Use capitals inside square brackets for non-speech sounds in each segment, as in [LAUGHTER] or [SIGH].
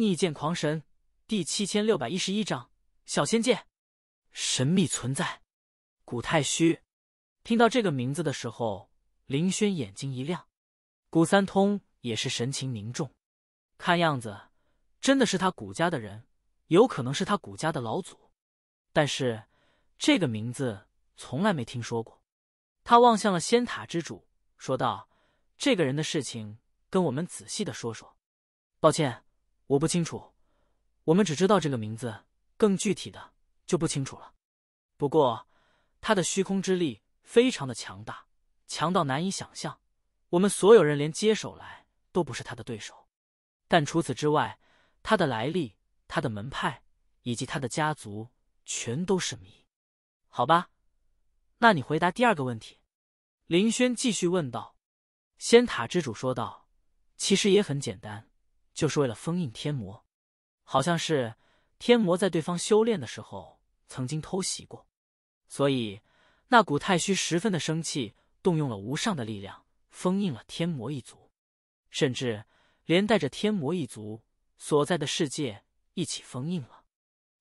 逆剑狂神第七千六百一十一章：小仙剑，神秘存在，古太虚。听到这个名字的时候，林轩眼睛一亮。古三通也是神情凝重，看样子真的是他古家的人，有可能是他古家的老祖。但是这个名字从来没听说过。他望向了仙塔之主，说道：“这个人的事情，跟我们仔细的说说。”抱歉。我不清楚，我们只知道这个名字，更具体的就不清楚了。不过，他的虚空之力非常的强大，强到难以想象。我们所有人连接手来都不是他的对手。但除此之外，他的来历、他的门派以及他的家族全都是谜。好吧，那你回答第二个问题。林轩继续问道。仙塔之主说道：“其实也很简单。”就是为了封印天魔，好像是天魔在对方修炼的时候曾经偷袭过，所以那股太虚十分的生气，动用了无上的力量封印了天魔一族，甚至连带着天魔一族所在的世界一起封印了。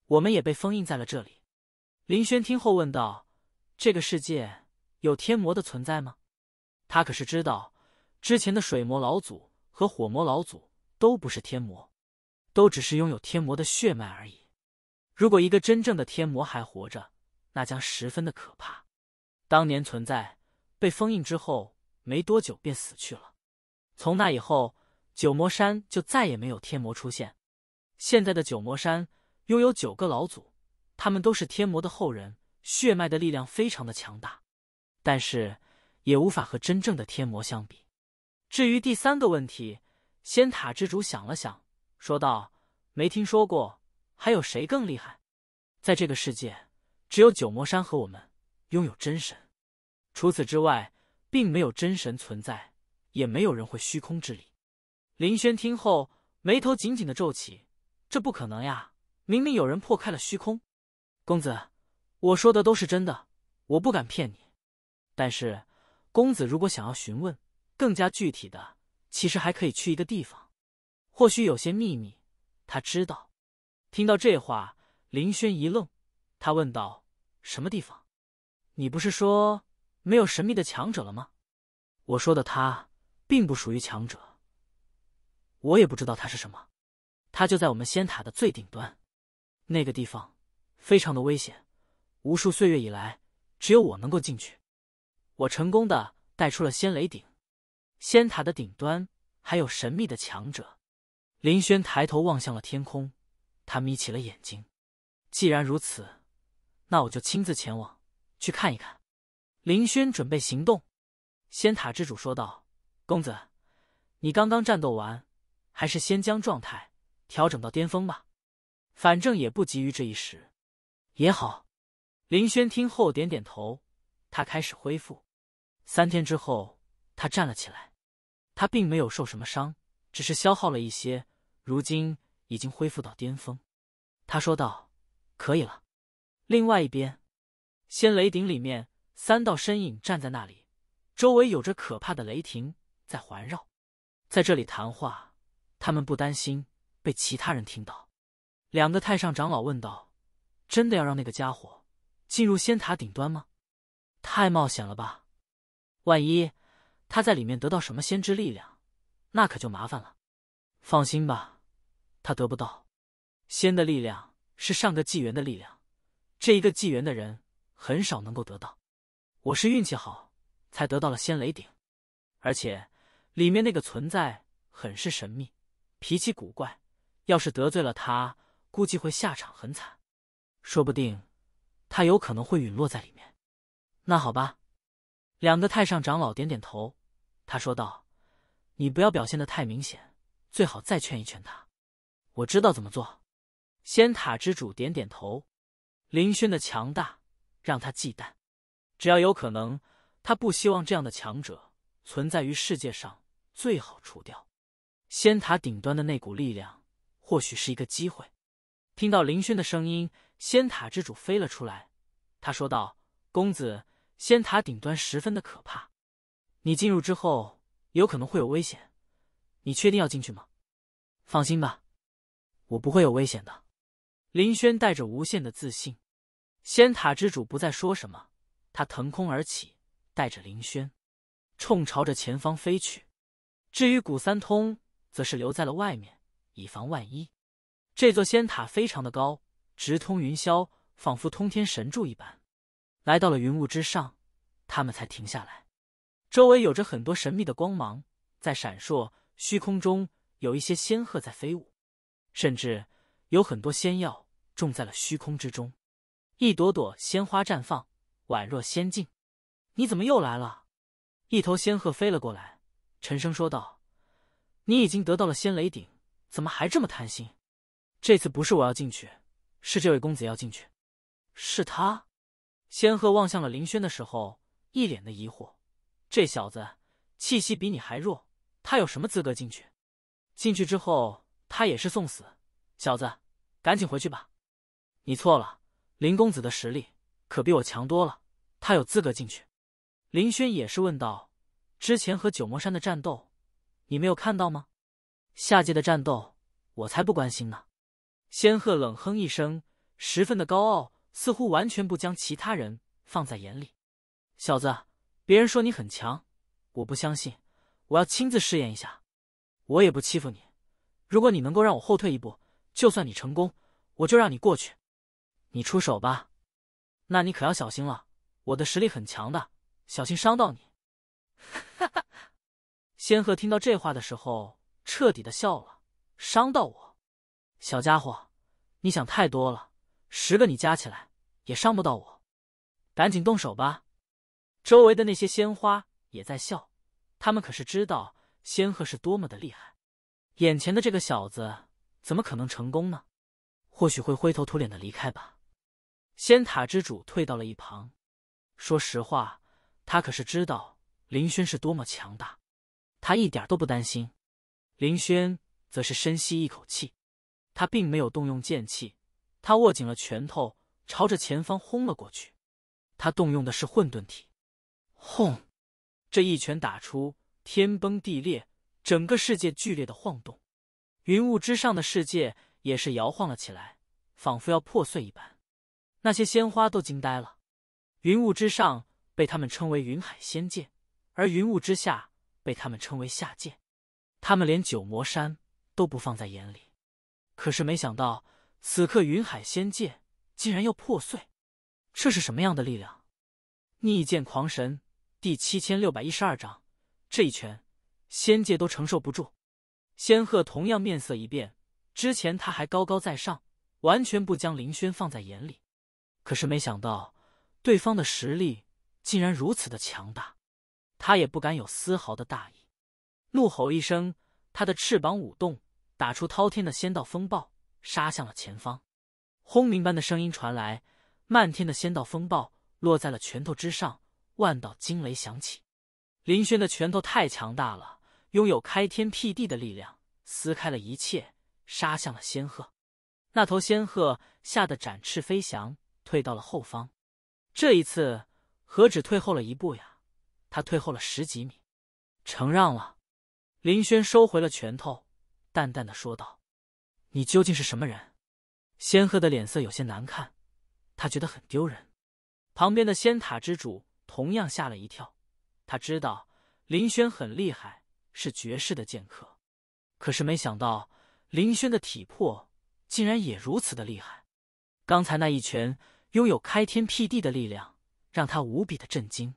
我们也被封印在了这里。林轩听后问道：“这个世界有天魔的存在吗？”他可是知道之前的水魔老祖和火魔老祖。都不是天魔，都只是拥有天魔的血脉而已。如果一个真正的天魔还活着，那将十分的可怕。当年存在，被封印之后没多久便死去了。从那以后，九魔山就再也没有天魔出现。现在的九魔山拥有九个老祖，他们都是天魔的后人，血脉的力量非常的强大，但是也无法和真正的天魔相比。至于第三个问题。仙塔之主想了想，说道：“没听说过，还有谁更厉害？在这个世界，只有九魔山和我们拥有真神，除此之外，并没有真神存在，也没有人会虚空之力。”林轩听后，眉头紧紧的皱起：“这不可能呀！明明有人破开了虚空。”公子，我说的都是真的，我不敢骗你。但是，公子如果想要询问更加具体的……其实还可以去一个地方，或许有些秘密，他知道。听到这话，林轩一愣，他问道：“什么地方？你不是说没有神秘的强者了吗？”我说的他，并不属于强者。我也不知道他是什么，他就在我们仙塔的最顶端，那个地方非常的危险。无数岁月以来，只有我能够进去。我成功的带出了仙雷顶。仙塔的顶端还有神秘的强者，林轩抬头望向了天空，他眯起了眼睛。既然如此，那我就亲自前往去看一看。林轩准备行动。仙塔之主说道：“公子，你刚刚战斗完，还是先将状态调整到巅峰吧，反正也不急于这一时。”也好。林轩听后点点头，他开始恢复。三天之后，他站了起来。他并没有受什么伤，只是消耗了一些，如今已经恢复到巅峰。他说道：“可以了。”另外一边，仙雷顶里面，三道身影站在那里，周围有着可怕的雷霆在环绕。在这里谈话，他们不担心被其他人听到。两个太上长老问道：“真的要让那个家伙进入仙塔顶端吗？太冒险了吧？万一……”他在里面得到什么先知力量，那可就麻烦了。放心吧，他得不到。仙的力量是上个纪元的力量，这一个纪元的人很少能够得到。我是运气好，才得到了仙雷鼎，而且里面那个存在很是神秘，脾气古怪，要是得罪了他，估计会下场很惨。说不定他有可能会陨落在里面。那好吧，两个太上长老点点头。他说道：“你不要表现的太明显，最好再劝一劝他。我知道怎么做。”仙塔之主点点头。林轩的强大让他忌惮，只要有可能，他不希望这样的强者存在于世界上，最好除掉。仙塔顶端的那股力量，或许是一个机会。听到林轩的声音，仙塔之主飞了出来。他说道：“公子，仙塔顶端十分的可怕。”你进入之后有可能会有危险，你确定要进去吗？放心吧，我不会有危险的。林轩带着无限的自信。仙塔之主不再说什么，他腾空而起，带着林轩冲朝着前方飞去。至于古三通，则是留在了外面，以防万一。这座仙塔非常的高，直通云霄，仿佛通天神柱一般。来到了云雾之上，他们才停下来。周围有着很多神秘的光芒在闪烁，虚空中有一些仙鹤在飞舞，甚至有很多仙药种在了虚空之中，一朵朵鲜花绽放，宛若仙境。你怎么又来了？一头仙鹤飞了过来，沉声说道：“你已经得到了仙雷鼎，怎么还这么贪心？这次不是我要进去，是这位公子要进去。”是他。仙鹤望向了林轩的时候，一脸的疑惑。这小子气息比你还弱，他有什么资格进去？进去之后，他也是送死。小子，赶紧回去吧。你错了，林公子的实力可比我强多了，他有资格进去。林轩也是问道：“之前和九魔山的战斗，你没有看到吗？”下界的战斗，我才不关心呢。仙鹤冷哼一声，十分的高傲，似乎完全不将其他人放在眼里。小子。别人说你很强，我不相信，我要亲自试验一下。我也不欺负你，如果你能够让我后退一步，就算你成功，我就让你过去。你出手吧，那你可要小心了，我的实力很强的，小心伤到你。仙 [LAUGHS] 鹤听到这话的时候，彻底的笑了。伤到我？小家伙，你想太多了，十个你加起来也伤不到我。赶紧动手吧。周围的那些鲜花也在笑，他们可是知道仙鹤是多么的厉害。眼前的这个小子怎么可能成功呢？或许会灰头土脸的离开吧。仙塔之主退到了一旁，说实话，他可是知道林轩是多么强大，他一点都不担心。林轩则是深吸一口气，他并没有动用剑气，他握紧了拳头，朝着前方轰了过去。他动用的是混沌体。轰！这一拳打出，天崩地裂，整个世界剧烈的晃动，云雾之上的世界也是摇晃了起来，仿佛要破碎一般。那些鲜花都惊呆了。云雾之上被他们称为云海仙界，而云雾之下被他们称为下界。他们连九魔山都不放在眼里，可是没想到，此刻云海仙界竟然要破碎。这是什么样的力量？逆剑狂神！第七千六百一十二章，这一拳，仙界都承受不住。仙鹤同样面色一变，之前他还高高在上，完全不将林轩放在眼里，可是没想到对方的实力竟然如此的强大，他也不敢有丝毫的大意，怒吼一声，他的翅膀舞动，打出滔天的仙道风暴，杀向了前方。轰鸣般的声音传来，漫天的仙道风暴落在了拳头之上。万道惊雷响起，林轩的拳头太强大了，拥有开天辟地的力量，撕开了一切，杀向了仙鹤。那头仙鹤吓得展翅飞翔，退到了后方。这一次何止退后了一步呀，他退后了十几米。承让了，林轩收回了拳头，淡淡的说道：“你究竟是什么人？”仙鹤的脸色有些难看，他觉得很丢人。旁边的仙塔之主。同样吓了一跳，他知道林轩很厉害，是绝世的剑客，可是没想到林轩的体魄竟然也如此的厉害。刚才那一拳拥有开天辟地的力量，让他无比的震惊。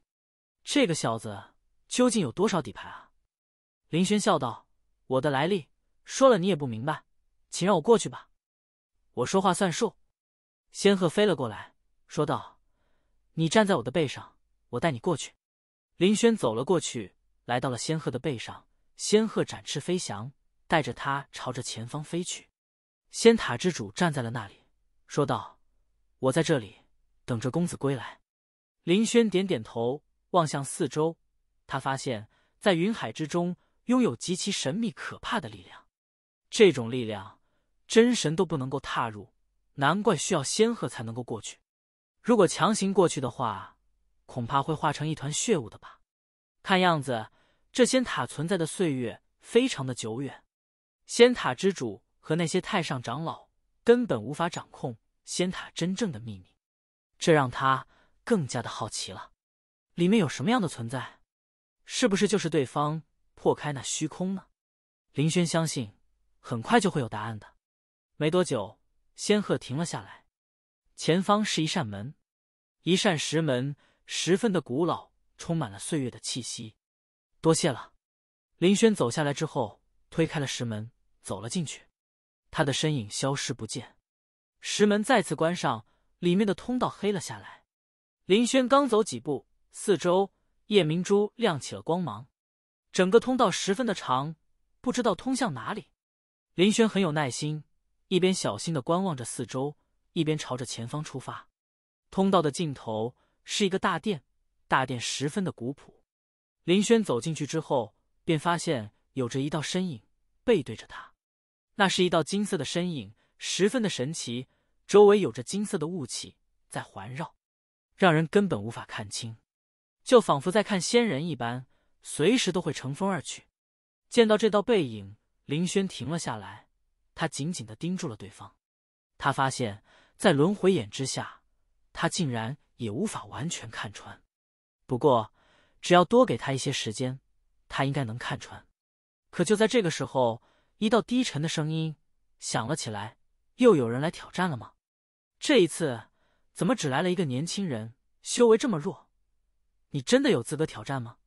这个小子究竟有多少底牌啊？林轩笑道：“我的来历说了你也不明白，请让我过去吧，我说话算数。”仙鹤飞了过来，说道：“你站在我的背上。”我带你过去。林轩走了过去，来到了仙鹤的背上。仙鹤展翅飞翔，带着他朝着前方飞去。仙塔之主站在了那里，说道：“我在这里等着公子归来。”林轩点点头，望向四周，他发现，在云海之中拥有极其神秘可怕的力量。这种力量，真神都不能够踏入，难怪需要仙鹤才能够过去。如果强行过去的话，恐怕会化成一团血雾的吧。看样子，这仙塔存在的岁月非常的久远。仙塔之主和那些太上长老根本无法掌控仙塔真正的秘密，这让他更加的好奇了。里面有什么样的存在？是不是就是对方破开那虚空呢？林轩相信，很快就会有答案的。没多久，仙鹤停了下来，前方是一扇门，一扇石门。十分的古老，充满了岁月的气息。多谢了。林轩走下来之后，推开了石门，走了进去。他的身影消失不见，石门再次关上，里面的通道黑了下来。林轩刚走几步，四周夜明珠亮起了光芒，整个通道十分的长，不知道通向哪里。林轩很有耐心，一边小心的观望着四周，一边朝着前方出发。通道的尽头。是一个大殿，大殿十分的古朴。林轩走进去之后，便发现有着一道身影背对着他，那是一道金色的身影，十分的神奇，周围有着金色的雾气在环绕，让人根本无法看清，就仿佛在看仙人一般，随时都会乘风而去。见到这道背影，林轩停了下来，他紧紧的盯住了对方，他发现，在轮回眼之下，他竟然。也无法完全看穿，不过只要多给他一些时间，他应该能看穿。可就在这个时候，一道低沉的声音响了起来：“又有人来挑战了吗？这一次怎么只来了一个年轻人？修为这么弱，你真的有资格挑战吗？”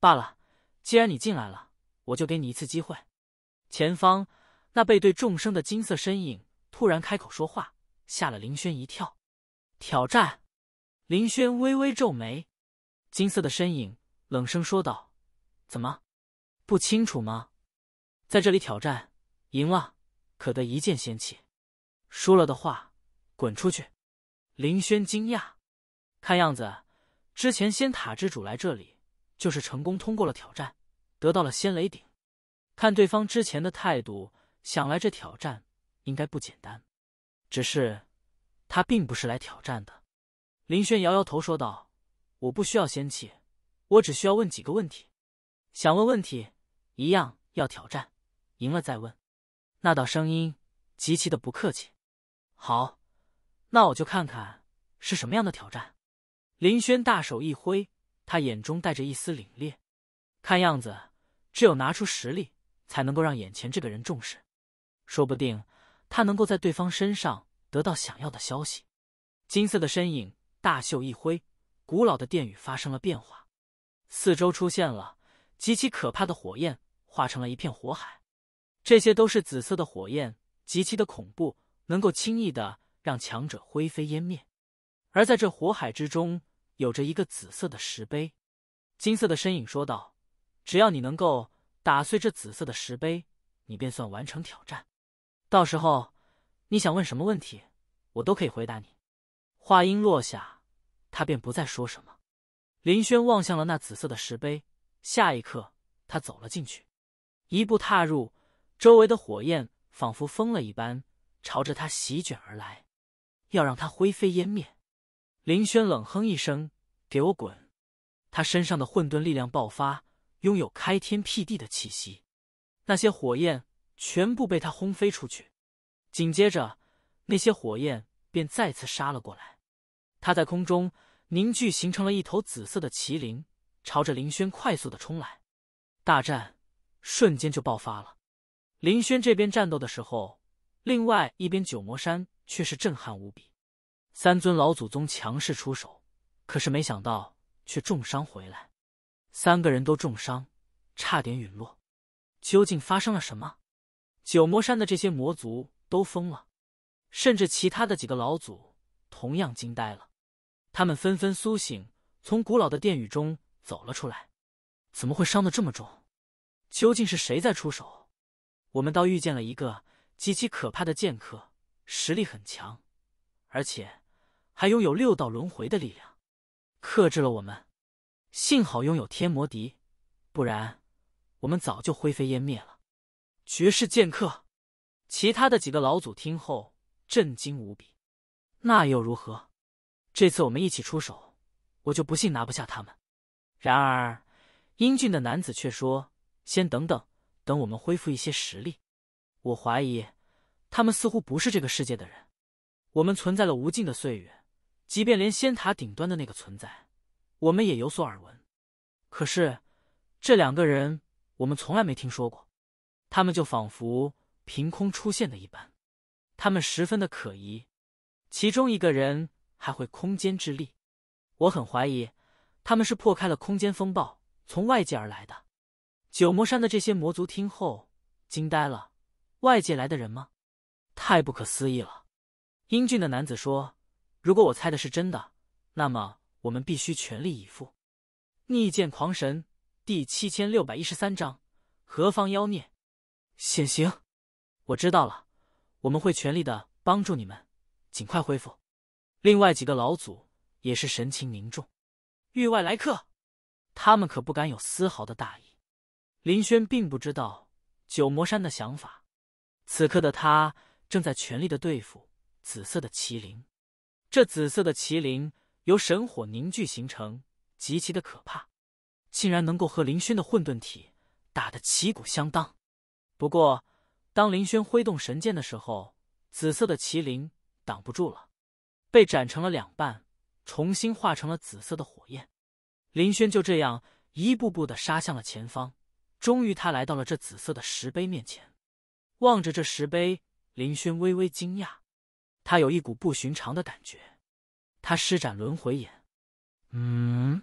罢了，既然你进来了，我就给你一次机会。前方那背对众生的金色身影突然开口说话，吓了林轩一跳：“挑战。”林轩微微皱眉，金色的身影冷声说道：“怎么，不清楚吗？在这里挑战，赢了可得一剑仙器，输了的话滚出去。”林轩惊讶，看样子之前仙塔之主来这里就是成功通过了挑战，得到了仙雷顶。看对方之前的态度，想来这挑战应该不简单。只是他并不是来挑战的。林轩摇摇头说道：“我不需要仙气，我只需要问几个问题。想问问题一样要挑战，赢了再问。”那道声音极其的不客气。好，那我就看看是什么样的挑战。林轩大手一挥，他眼中带着一丝凛冽，看样子只有拿出实力，才能够让眼前这个人重视。说不定他能够在对方身上得到想要的消息。金色的身影。大袖一挥，古老的殿宇发生了变化，四周出现了极其可怕的火焰，化成了一片火海。这些都是紫色的火焰，极其的恐怖，能够轻易的让强者灰飞烟灭。而在这火海之中，有着一个紫色的石碑。金色的身影说道：“只要你能够打碎这紫色的石碑，你便算完成挑战。到时候，你想问什么问题，我都可以回答你。”话音落下，他便不再说什么。林轩望向了那紫色的石碑，下一刻，他走了进去。一步踏入，周围的火焰仿佛疯了一般，朝着他席卷而来，要让他灰飞烟灭。林轩冷哼一声：“给我滚！”他身上的混沌力量爆发，拥有开天辟地的气息，那些火焰全部被他轰飞出去。紧接着，那些火焰便再次杀了过来。他在空中凝聚，形成了一头紫色的麒麟，朝着林轩快速的冲来。大战瞬间就爆发了。林轩这边战斗的时候，另外一边九魔山却是震撼无比。三尊老祖宗强势出手，可是没想到却重伤回来。三个人都重伤，差点陨落。究竟发生了什么？九魔山的这些魔族都疯了，甚至其他的几个老祖同样惊呆了。他们纷纷苏醒，从古老的殿宇中走了出来。怎么会伤得这么重？究竟是谁在出手？我们倒遇见了一个极其可怕的剑客，实力很强，而且还拥有六道轮回的力量，克制了我们。幸好拥有天魔笛，不然我们早就灰飞烟灭了。绝世剑客！其他的几个老祖听后震惊无比。那又如何？这次我们一起出手，我就不信拿不下他们。然而，英俊的男子却说：“先等等，等我们恢复一些实力。”我怀疑他们似乎不是这个世界的人。我们存在了无尽的岁月，即便连仙塔顶端的那个存在，我们也有所耳闻。可是，这两个人我们从来没听说过，他们就仿佛凭空出现的一般，他们十分的可疑。其中一个人。还会空间之力，我很怀疑，他们是破开了空间风暴从外界而来的。九魔山的这些魔族听后惊呆了，外界来的人吗？太不可思议了！英俊的男子说：“如果我猜的是真的，那么我们必须全力以赴。”逆剑狂神第七千六百一十三章何方妖孽显形。我知道了，我们会全力的帮助你们，尽快恢复。另外几个老祖也是神情凝重，域外来客，他们可不敢有丝毫的大意。林轩并不知道九魔山的想法，此刻的他正在全力的对付紫色的麒麟。这紫色的麒麟由神火凝聚形成，极其的可怕，竟然能够和林轩的混沌体打得旗鼓相当。不过，当林轩挥动神剑的时候，紫色的麒麟挡不住了。被斩成了两半，重新化成了紫色的火焰。林轩就这样一步步的杀向了前方，终于他来到了这紫色的石碑面前。望着这石碑，林轩微微惊讶，他有一股不寻常的感觉。他施展轮回眼，嗯。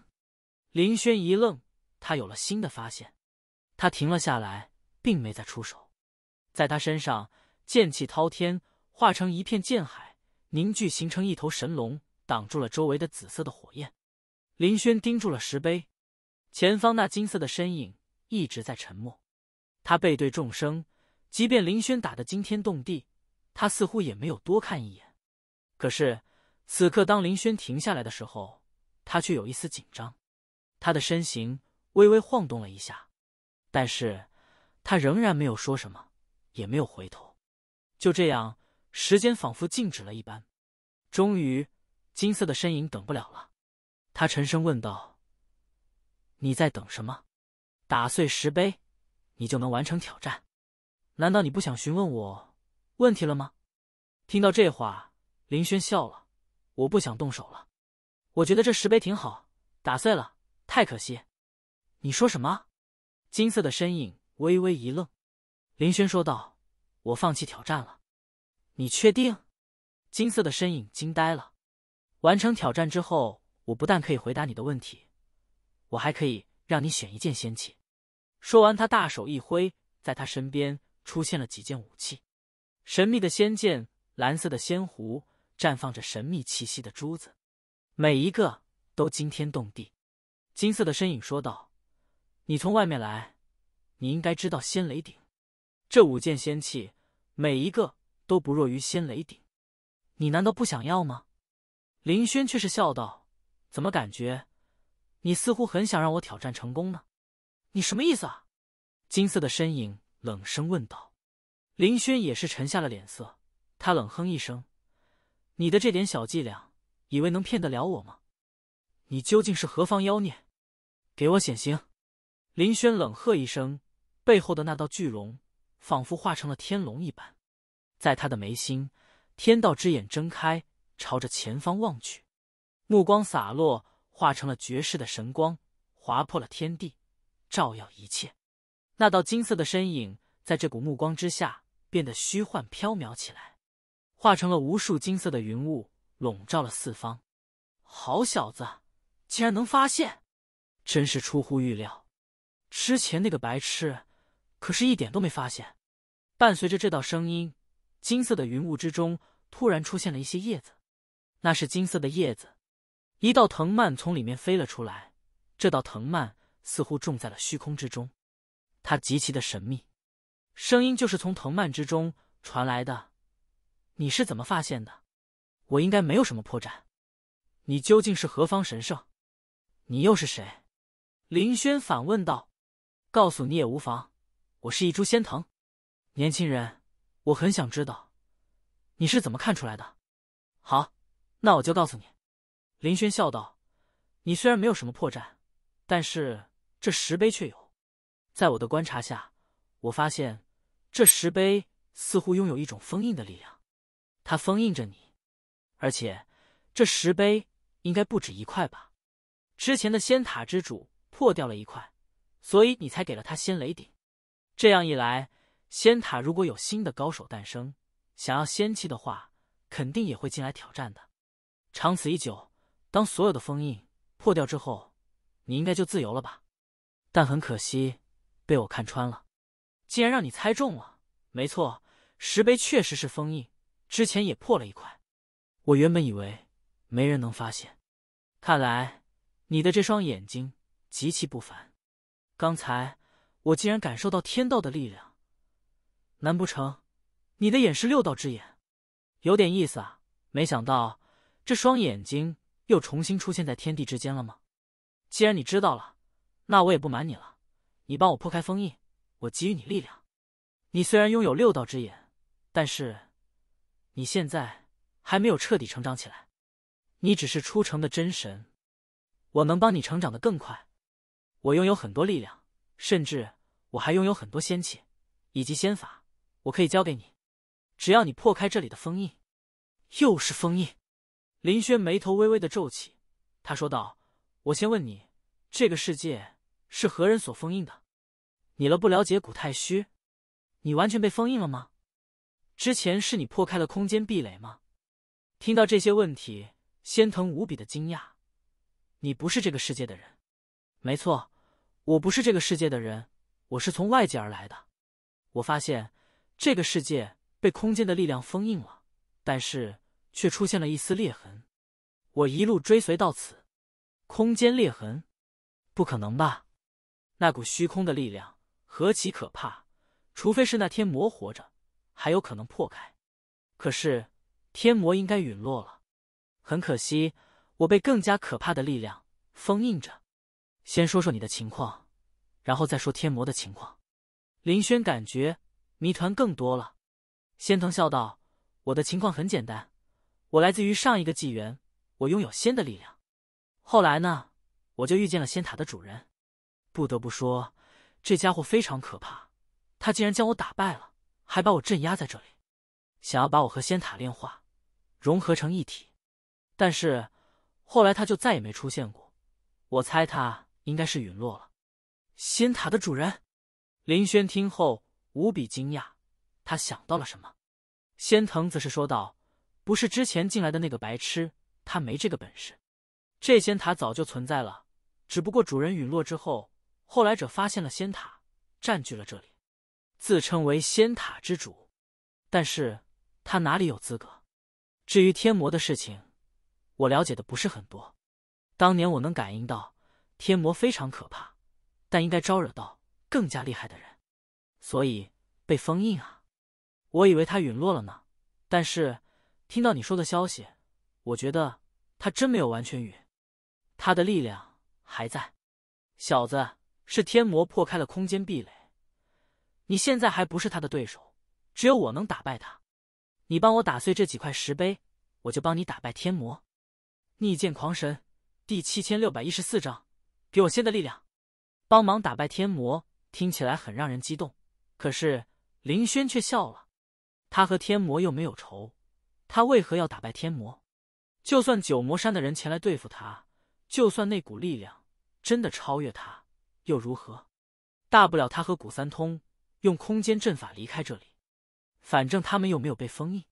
林轩一愣，他有了新的发现，他停了下来，并没再出手。在他身上，剑气滔天，化成一片剑海。凝聚形成一头神龙，挡住了周围的紫色的火焰。林轩盯住了石碑前方那金色的身影，一直在沉默。他背对众生，即便林轩打的惊天动地，他似乎也没有多看一眼。可是此刻，当林轩停下来的时候，他却有一丝紧张。他的身形微微晃动了一下，但是他仍然没有说什么，也没有回头。就这样。时间仿佛静止了一般，终于，金色的身影等不了了，他沉声问道：“你在等什么？打碎石碑，你就能完成挑战。难道你不想询问我问题了吗？”听到这话，林轩笑了：“我不想动手了，我觉得这石碑挺好，打碎了太可惜。”你说什么？金色的身影微微一愣，林轩说道：“我放弃挑战了。”你确定？金色的身影惊呆了。完成挑战之后，我不但可以回答你的问题，我还可以让你选一件仙器。说完，他大手一挥，在他身边出现了几件武器：神秘的仙剑、蓝色的仙壶、绽放着神秘气息的珠子，每一个都惊天动地。金色的身影说道：“你从外面来，你应该知道仙雷鼎。这五件仙器，每一个……”都不弱于仙雷顶，你难道不想要吗？林轩却是笑道：“怎么感觉，你似乎很想让我挑战成功呢？你什么意思啊？”金色的身影冷声问道。林轩也是沉下了脸色，他冷哼一声：“你的这点小伎俩，以为能骗得了我吗？你究竟是何方妖孽？给我显形！”林轩冷喝一声，背后的那道巨龙仿佛化成了天龙一般。在他的眉心，天道之眼睁开，朝着前方望去，目光洒落，化成了绝世的神光，划破了天地，照耀一切。那道金色的身影，在这股目光之下，变得虚幻飘渺起来，化成了无数金色的云雾，笼罩了四方。好小子，竟然能发现，真是出乎预料。之前那个白痴，可是一点都没发现。伴随着这道声音。金色的云雾之中，突然出现了一些叶子，那是金色的叶子。一道藤蔓从里面飞了出来，这道藤蔓似乎种在了虚空之中，它极其的神秘。声音就是从藤蔓之中传来的。你是怎么发现的？我应该没有什么破绽。你究竟是何方神圣？你又是谁？林轩反问道。告诉你也无妨，我是一株仙藤，年轻人。我很想知道，你是怎么看出来的？好，那我就告诉你。林轩笑道：“你虽然没有什么破绽，但是这石碑却有。在我的观察下，我发现这石碑似乎拥有一种封印的力量，它封印着你。而且，这石碑应该不止一块吧？之前的仙塔之主破掉了一块，所以你才给了他仙雷顶。这样一来。”仙塔如果有新的高手诞生，想要仙气的话，肯定也会进来挑战的。长此已久，当所有的封印破掉之后，你应该就自由了吧？但很可惜，被我看穿了。既然让你猜中了，没错，石碑确实是封印，之前也破了一块。我原本以为没人能发现，看来你的这双眼睛极其不凡。刚才我竟然感受到天道的力量。难不成，你的眼是六道之眼？有点意思啊！没想到这双眼睛又重新出现在天地之间了吗？既然你知道了，那我也不瞒你了，你帮我破开封印，我给予你力量。你虽然拥有六道之眼，但是你现在还没有彻底成长起来，你只是出城的真神。我能帮你成长得更快。我拥有很多力量，甚至我还拥有很多仙气，以及仙法。我可以交给你，只要你破开这里的封印。又是封印！林轩眉头微微的皱起，他说道：“我先问你，这个世界是何人所封印的？你了不了解古太虚？你完全被封印了吗？之前是你破开了空间壁垒吗？”听到这些问题，仙藤无比的惊讶：“你不是这个世界的人？没错，我不是这个世界的人，我是从外界而来的。我发现。”这个世界被空间的力量封印了，但是却出现了一丝裂痕。我一路追随到此，空间裂痕，不可能吧？那股虚空的力量何其可怕！除非是那天魔活着，还有可能破开。可是天魔应该陨落了。很可惜，我被更加可怕的力量封印着。先说说你的情况，然后再说天魔的情况。林轩感觉。谜团更多了，仙藤笑道：“我的情况很简单，我来自于上一个纪元，我拥有仙的力量。后来呢，我就遇见了仙塔的主人。不得不说，这家伙非常可怕，他竟然将我打败了，还把我镇压在这里，想要把我和仙塔炼化，融合成一体。但是，后来他就再也没出现过，我猜他应该是陨落了。仙塔的主人，林轩听后。”无比惊讶，他想到了什么？仙藤则是说道：“不是之前进来的那个白痴，他没这个本事。这仙塔早就存在了，只不过主人陨落之后，后来者发现了仙塔，占据了这里，自称为仙塔之主。但是，他哪里有资格？至于天魔的事情，我了解的不是很多。当年我能感应到天魔非常可怕，但应该招惹到更加厉害的人。”所以被封印啊！我以为他陨落了呢，但是听到你说的消息，我觉得他真没有完全陨，他的力量还在。小子，是天魔破开了空间壁垒，你现在还不是他的对手，只有我能打败他。你帮我打碎这几块石碑，我就帮你打败天魔。逆剑狂神第七千六百一十四章，给我仙的力量，帮忙打败天魔，听起来很让人激动。可是林轩却笑了，他和天魔又没有仇，他为何要打败天魔？就算九魔山的人前来对付他，就算那股力量真的超越他，又如何？大不了他和古三通用空间阵法离开这里，反正他们又没有被封印。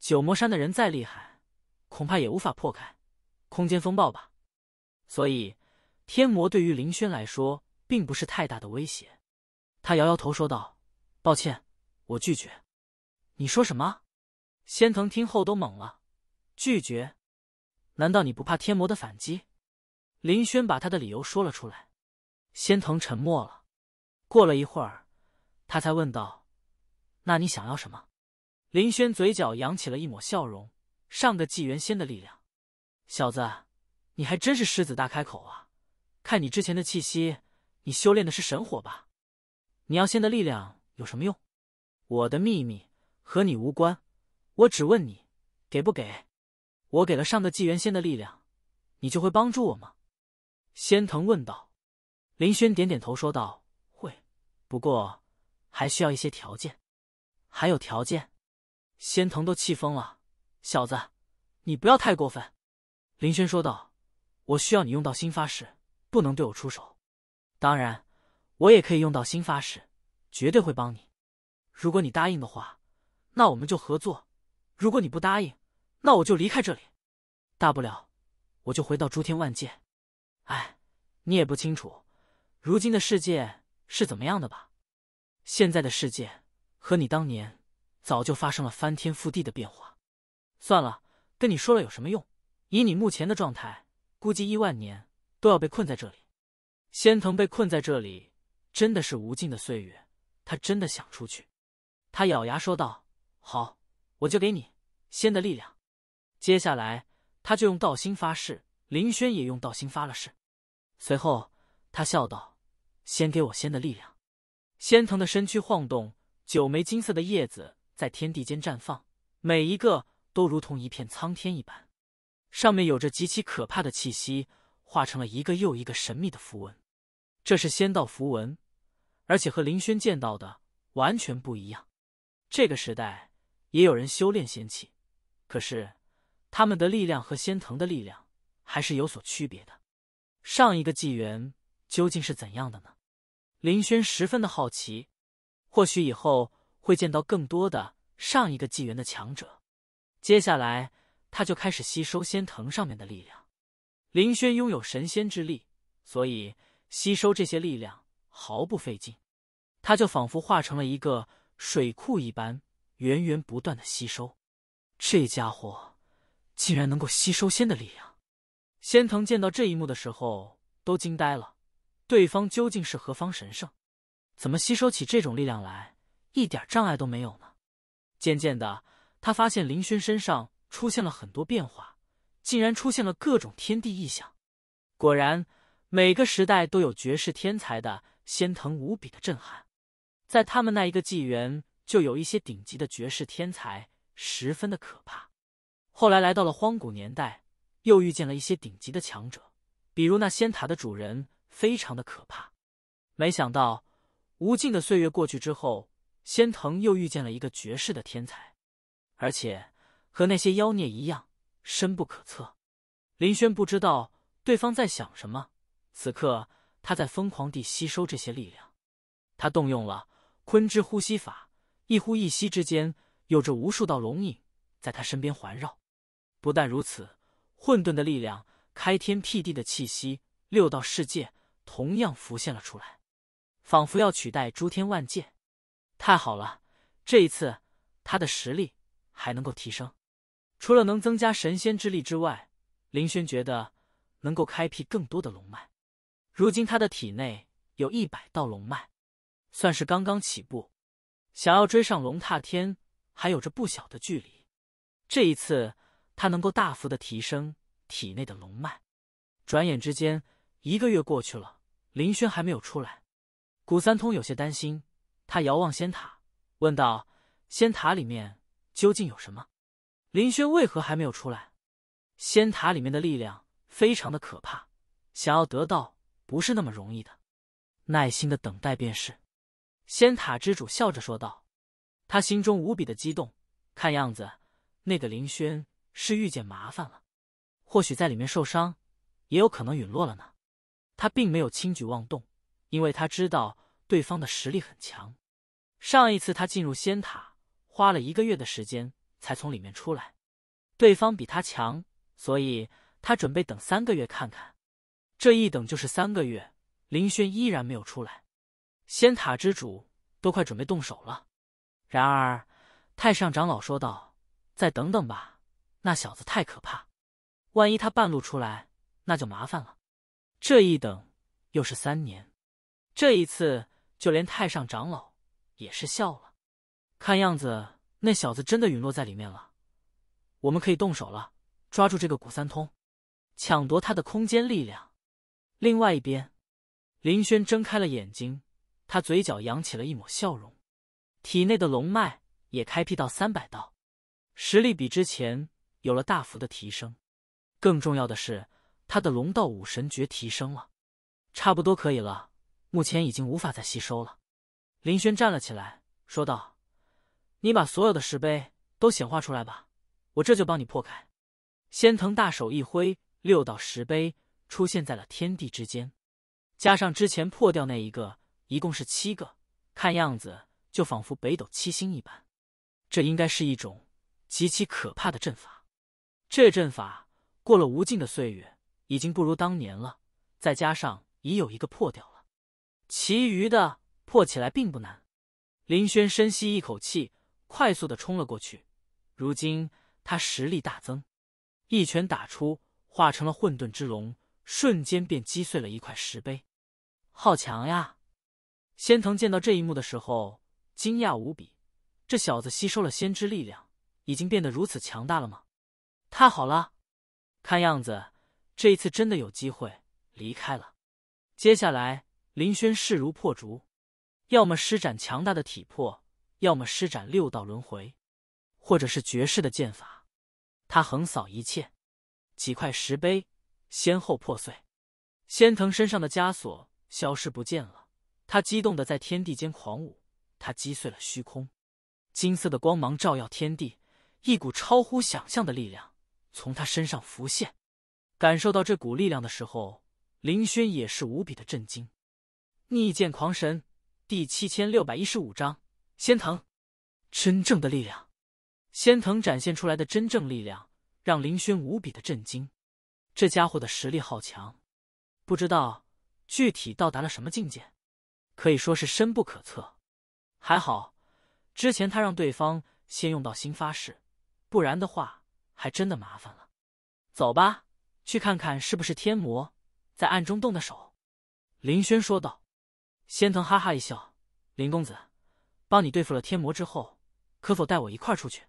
九魔山的人再厉害，恐怕也无法破开空间风暴吧。所以，天魔对于林轩来说，并不是太大的威胁。他摇摇头说道：“抱歉，我拒绝。”你说什么？仙藤听后都懵了。拒绝？难道你不怕天魔的反击？林轩把他的理由说了出来。仙藤沉默了。过了一会儿，他才问道：“那你想要什么？”林轩嘴角扬起了一抹笑容：“上个纪元仙的力量。”小子，你还真是狮子大开口啊！看你之前的气息，你修炼的是神火吧？你要仙的力量有什么用？我的秘密和你无关。我只问你，给不给？我给了上个纪元仙的力量，你就会帮助我吗？仙藤问道。林轩点点头说道：“会，不过还需要一些条件。”还有条件？仙藤都气疯了。小子，你不要太过分。林轩说道：“我需要你用道心发誓，不能对我出手。当然。”我也可以用到新发誓，绝对会帮你。如果你答应的话，那我们就合作；如果你不答应，那我就离开这里。大不了我就回到诸天万界。哎，你也不清楚，如今的世界是怎么样的吧？现在的世界和你当年早就发生了翻天覆地的变化。算了，跟你说了有什么用？以你目前的状态，估计亿万年都要被困在这里。仙藤被困在这里。真的是无尽的岁月，他真的想出去。他咬牙说道：“好，我就给你仙的力量。”接下来，他就用道心发誓，林轩也用道心发了誓。随后，他笑道：“先给我仙的力量。”仙藤的身躯晃动，九枚金色的叶子在天地间绽放，每一个都如同一片苍天一般，上面有着极其可怕的气息，化成了一个又一个神秘的符文。这是仙道符文，而且和林轩见到的完全不一样。这个时代也有人修炼仙气，可是他们的力量和仙藤的力量还是有所区别的。上一个纪元究竟是怎样的呢？林轩十分的好奇，或许以后会见到更多的上一个纪元的强者。接下来，他就开始吸收仙藤上面的力量。林轩拥有神仙之力，所以。吸收这些力量毫不费劲，他就仿佛化成了一个水库一般，源源不断的吸收。这家伙竟然能够吸收仙的力量！仙藤见到这一幕的时候都惊呆了，对方究竟是何方神圣？怎么吸收起这种力量来，一点障碍都没有呢？渐渐的，他发现林轩身上出现了很多变化，竟然出现了各种天地异象。果然。每个时代都有绝世天才的仙藤无比的震撼，在他们那一个纪元就有一些顶级的绝世天才，十分的可怕。后来来到了荒古年代，又遇见了一些顶级的强者，比如那仙塔的主人，非常的可怕。没想到，无尽的岁月过去之后，仙藤又遇见了一个绝世的天才，而且和那些妖孽一样深不可测。林轩不知道对方在想什么。此刻，他在疯狂地吸收这些力量。他动用了鲲之呼吸法，一呼一吸之间，有着无数道龙影在他身边环绕。不但如此，混沌的力量、开天辟地的气息、六道世界，同样浮现了出来，仿佛要取代诸天万界。太好了，这一次他的实力还能够提升。除了能增加神仙之力之外，林轩觉得能够开辟更多的龙脉。如今他的体内有一百道龙脉，算是刚刚起步，想要追上龙踏天还有着不小的距离。这一次他能够大幅的提升体内的龙脉。转眼之间，一个月过去了，林轩还没有出来，古三通有些担心。他遥望仙塔，问道：“仙塔里面究竟有什么？林轩为何还没有出来？”仙塔里面的力量非常的可怕，想要得到。不是那么容易的，耐心的等待便是。仙塔之主笑着说道，他心中无比的激动。看样子，那个林轩是遇见麻烦了，或许在里面受伤，也有可能陨落了呢。他并没有轻举妄动，因为他知道对方的实力很强。上一次他进入仙塔，花了一个月的时间才从里面出来。对方比他强，所以他准备等三个月看看。这一等就是三个月，林轩依然没有出来，仙塔之主都快准备动手了。然而太上长老说道：“再等等吧，那小子太可怕，万一他半路出来，那就麻烦了。”这一等又是三年，这一次就连太上长老也是笑了，看样子那小子真的陨落在里面了，我们可以动手了，抓住这个古三通，抢夺他的空间力量。另外一边，林轩睁开了眼睛，他嘴角扬起了一抹笑容，体内的龙脉也开辟到三百道，实力比之前有了大幅的提升。更重要的是，他的龙道武神诀提升了，差不多可以了。目前已经无法再吸收了。林轩站了起来，说道：“你把所有的石碑都显化出来吧，我这就帮你破开。”仙藤大手一挥，六道石碑。出现在了天地之间，加上之前破掉那一个，一共是七个。看样子就仿佛北斗七星一般。这应该是一种极其可怕的阵法。这阵法过了无尽的岁月，已经不如当年了。再加上已有一个破掉了，其余的破起来并不难。林轩深吸一口气，快速的冲了过去。如今他实力大增，一拳打出，化成了混沌之龙。瞬间便击碎了一块石碑，好强呀！仙藤见到这一幕的时候，惊讶无比。这小子吸收了先知力量，已经变得如此强大了吗？太好了，看样子这一次真的有机会离开了。接下来，林轩势如破竹，要么施展强大的体魄，要么施展六道轮回，或者是绝世的剑法。他横扫一切，几块石碑。先后破碎，仙藤身上的枷锁消失不见了。他激动的在天地间狂舞，他击碎了虚空，金色的光芒照耀天地，一股超乎想象的力量从他身上浮现。感受到这股力量的时候，林轩也是无比的震惊。逆剑狂神第七千六百一十五章：仙藤，真正的力量。仙藤展现出来的真正力量，让林轩无比的震惊。这家伙的实力好强，不知道具体到达了什么境界，可以说是深不可测。还好之前他让对方先用到心发誓，不然的话还真的麻烦了。走吧，去看看是不是天魔在暗中动的手。”林轩说道。仙藤哈哈一笑：“林公子，帮你对付了天魔之后，可否带我一块儿出去？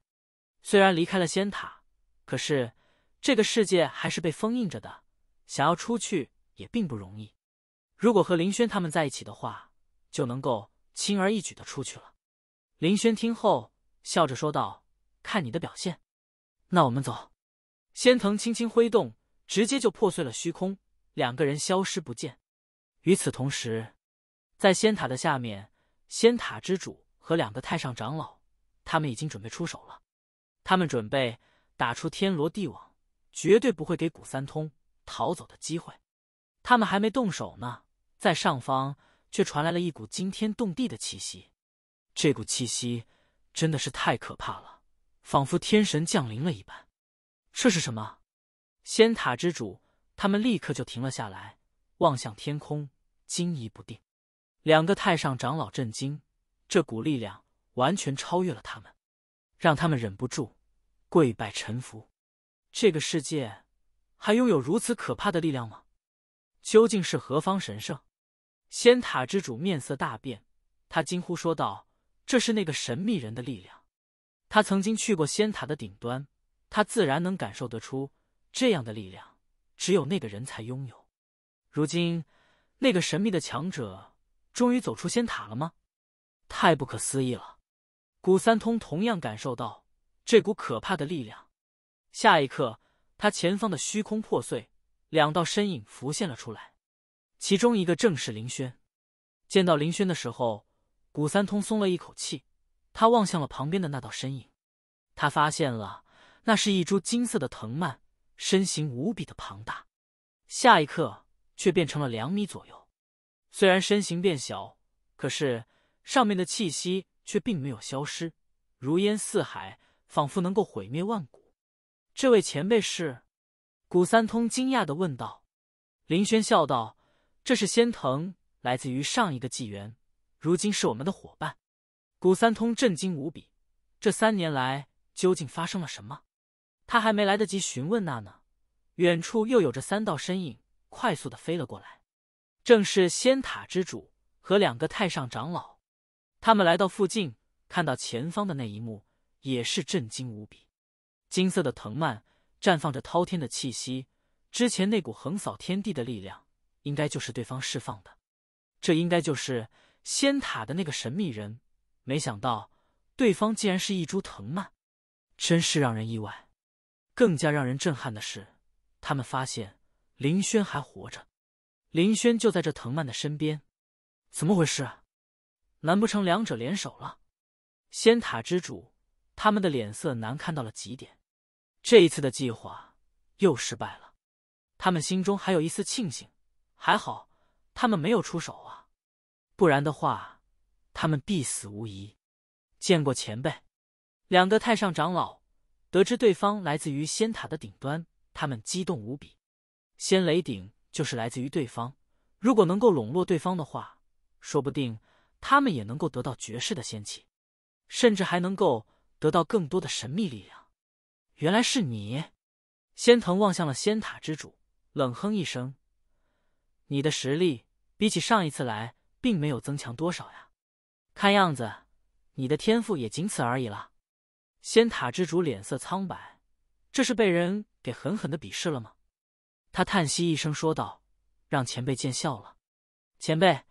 虽然离开了仙塔，可是……”这个世界还是被封印着的，想要出去也并不容易。如果和林轩他们在一起的话，就能够轻而易举的出去了。林轩听后笑着说道：“看你的表现。”那我们走。仙藤轻轻挥动，直接就破碎了虚空，两个人消失不见。与此同时，在仙塔的下面，仙塔之主和两个太上长老，他们已经准备出手了。他们准备打出天罗地网。绝对不会给古三通逃走的机会。他们还没动手呢，在上方却传来了一股惊天动地的气息。这股气息真的是太可怕了，仿佛天神降临了一般。这是什么？仙塔之主？他们立刻就停了下来，望向天空，惊疑不定。两个太上长老震惊，这股力量完全超越了他们，让他们忍不住跪拜臣服。这个世界还拥有如此可怕的力量吗？究竟是何方神圣？仙塔之主面色大变，他惊呼说道：“这是那个神秘人的力量！他曾经去过仙塔的顶端，他自然能感受得出这样的力量，只有那个人才拥有。”如今，那个神秘的强者终于走出仙塔了吗？太不可思议了！古三通同样感受到这股可怕的力量。下一刻，他前方的虚空破碎，两道身影浮现了出来。其中一个正是林轩。见到林轩的时候，古三通松了一口气。他望向了旁边的那道身影，他发现了那是一株金色的藤蔓，身形无比的庞大。下一刻，却变成了两米左右。虽然身形变小，可是上面的气息却并没有消失，如烟似海，仿佛能够毁灭万古。这位前辈是？古三通惊讶的问道。林轩笑道：“这是仙藤，来自于上一个纪元，如今是我们的伙伴。”古三通震惊无比，这三年来究竟发生了什么？他还没来得及询问那呢，远处又有着三道身影快速的飞了过来，正是仙塔之主和两个太上长老。他们来到附近，看到前方的那一幕，也是震惊无比。金色的藤蔓绽放着滔天的气息，之前那股横扫天地的力量，应该就是对方释放的。这应该就是仙塔的那个神秘人。没想到对方竟然是一株藤蔓，真是让人意外。更加让人震撼的是，他们发现林轩还活着，林轩就在这藤蔓的身边。怎么回事？难不成两者联手了？仙塔之主，他们的脸色难看到了极点。这一次的计划又失败了，他们心中还有一丝庆幸，还好他们没有出手啊，不然的话，他们必死无疑。见过前辈，两个太上长老得知对方来自于仙塔的顶端，他们激动无比。仙雷顶就是来自于对方，如果能够笼络对方的话，说不定他们也能够得到绝世的仙气，甚至还能够得到更多的神秘力量。原来是你，仙藤望向了仙塔之主，冷哼一声：“你的实力比起上一次来，并没有增强多少呀。看样子，你的天赋也仅此而已了。”仙塔之主脸色苍白，这是被人给狠狠的鄙视了吗？他叹息一声说道：“让前辈见笑了，前辈，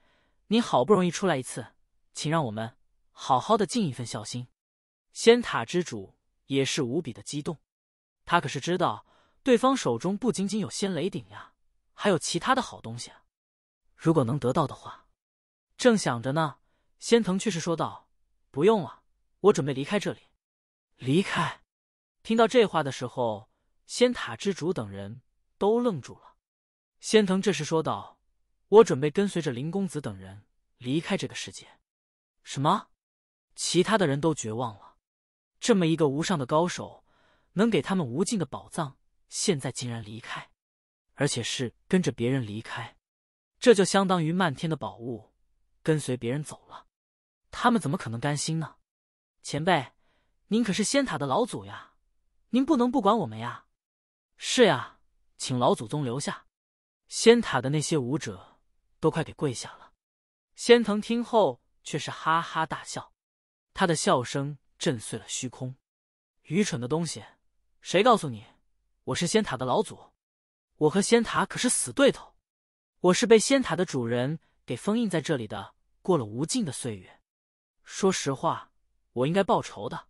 你好不容易出来一次，请让我们好好的尽一份孝心。”仙塔之主。也是无比的激动，他可是知道对方手中不仅仅有仙雷鼎呀，还有其他的好东西啊！如果能得到的话，正想着呢，仙藤却是说道：“不用了，我准备离开这里。”离开！听到这话的时候，仙塔之主等人都愣住了。仙藤这时说道：“我准备跟随着林公子等人离开这个世界。”什么？其他的人都绝望了。这么一个无上的高手，能给他们无尽的宝藏，现在竟然离开，而且是跟着别人离开，这就相当于漫天的宝物跟随别人走了，他们怎么可能甘心呢？前辈，您可是仙塔的老祖呀，您不能不管我们呀！是呀，请老祖宗留下。仙塔的那些武者都快给跪下了。仙藤听后却是哈哈大笑，他的笑声。震碎了虚空，愚蠢的东西！谁告诉你我是仙塔的老祖？我和仙塔可是死对头！我是被仙塔的主人给封印在这里的，过了无尽的岁月。说实话，我应该报仇的，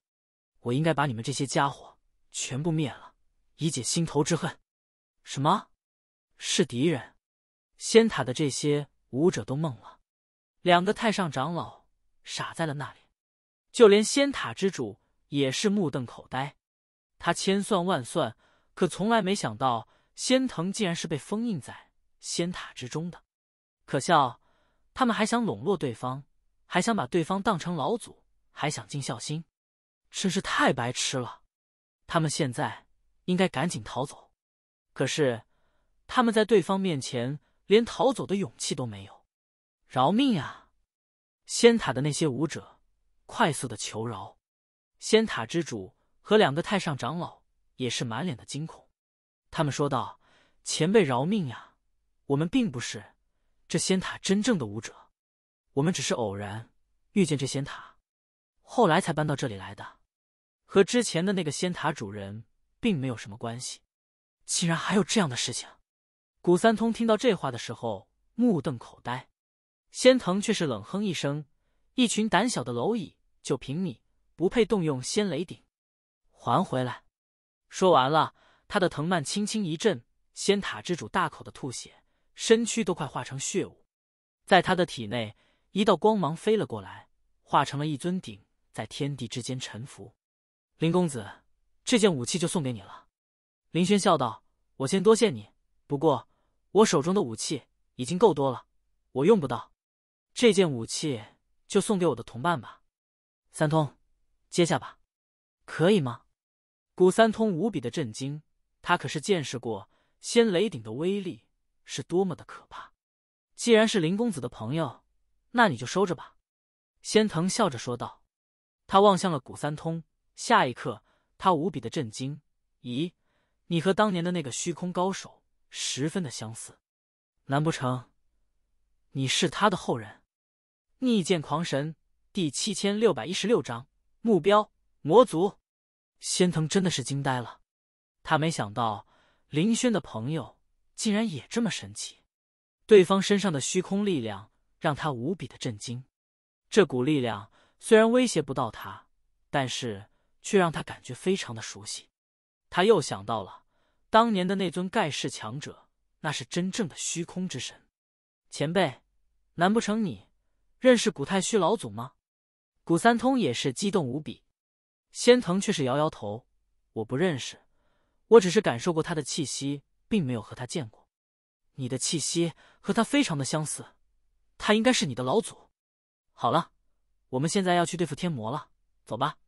我应该把你们这些家伙全部灭了，以解心头之恨。什么？是敌人？仙塔的这些武者都懵了，两个太上长老傻在了那里。就连仙塔之主也是目瞪口呆，他千算万算，可从来没想到仙藤竟然是被封印在仙塔之中的。可笑，他们还想笼络对方，还想把对方当成老祖，还想尽孝心，真是太白痴了。他们现在应该赶紧逃走，可是他们在对方面前连逃走的勇气都没有。饶命啊！仙塔的那些武者。快速的求饶，仙塔之主和两个太上长老也是满脸的惊恐。他们说道：“前辈饶命呀！我们并不是这仙塔真正的武者，我们只是偶然遇见这仙塔，后来才搬到这里来的，和之前的那个仙塔主人并没有什么关系。”竟然还有这样的事情！古三通听到这话的时候目瞪口呆，仙藤却是冷哼一声：“一群胆小的蝼蚁！”就凭你不配动用仙雷顶，还回来！说完了，他的藤蔓轻轻一震，仙塔之主大口的吐血，身躯都快化成血雾。在他的体内，一道光芒飞了过来，化成了一尊鼎，在天地之间沉浮。林公子，这件武器就送给你了。”林轩笑道，“我先多谢你，不过我手中的武器已经够多了，我用不到。这件武器就送给我的同伴吧。”三通，接下吧，可以吗？古三通无比的震惊，他可是见识过仙雷鼎的威力是多么的可怕。既然是林公子的朋友，那你就收着吧。”仙藤笑着说道。他望向了古三通，下一刻，他无比的震惊：“咦，你和当年的那个虚空高手十分的相似，难不成你是他的后人？逆剑狂神。”第七千六百一十六章目标魔族，仙藤真的是惊呆了，他没想到林轩的朋友竟然也这么神奇，对方身上的虚空力量让他无比的震惊，这股力量虽然威胁不到他，但是却让他感觉非常的熟悉，他又想到了当年的那尊盖世强者，那是真正的虚空之神，前辈，难不成你认识古太虚老祖吗？古三通也是激动无比，仙藤却是摇摇头：“我不认识，我只是感受过他的气息，并没有和他见过。你的气息和他非常的相似，他应该是你的老祖。”好了，我们现在要去对付天魔了，走吧。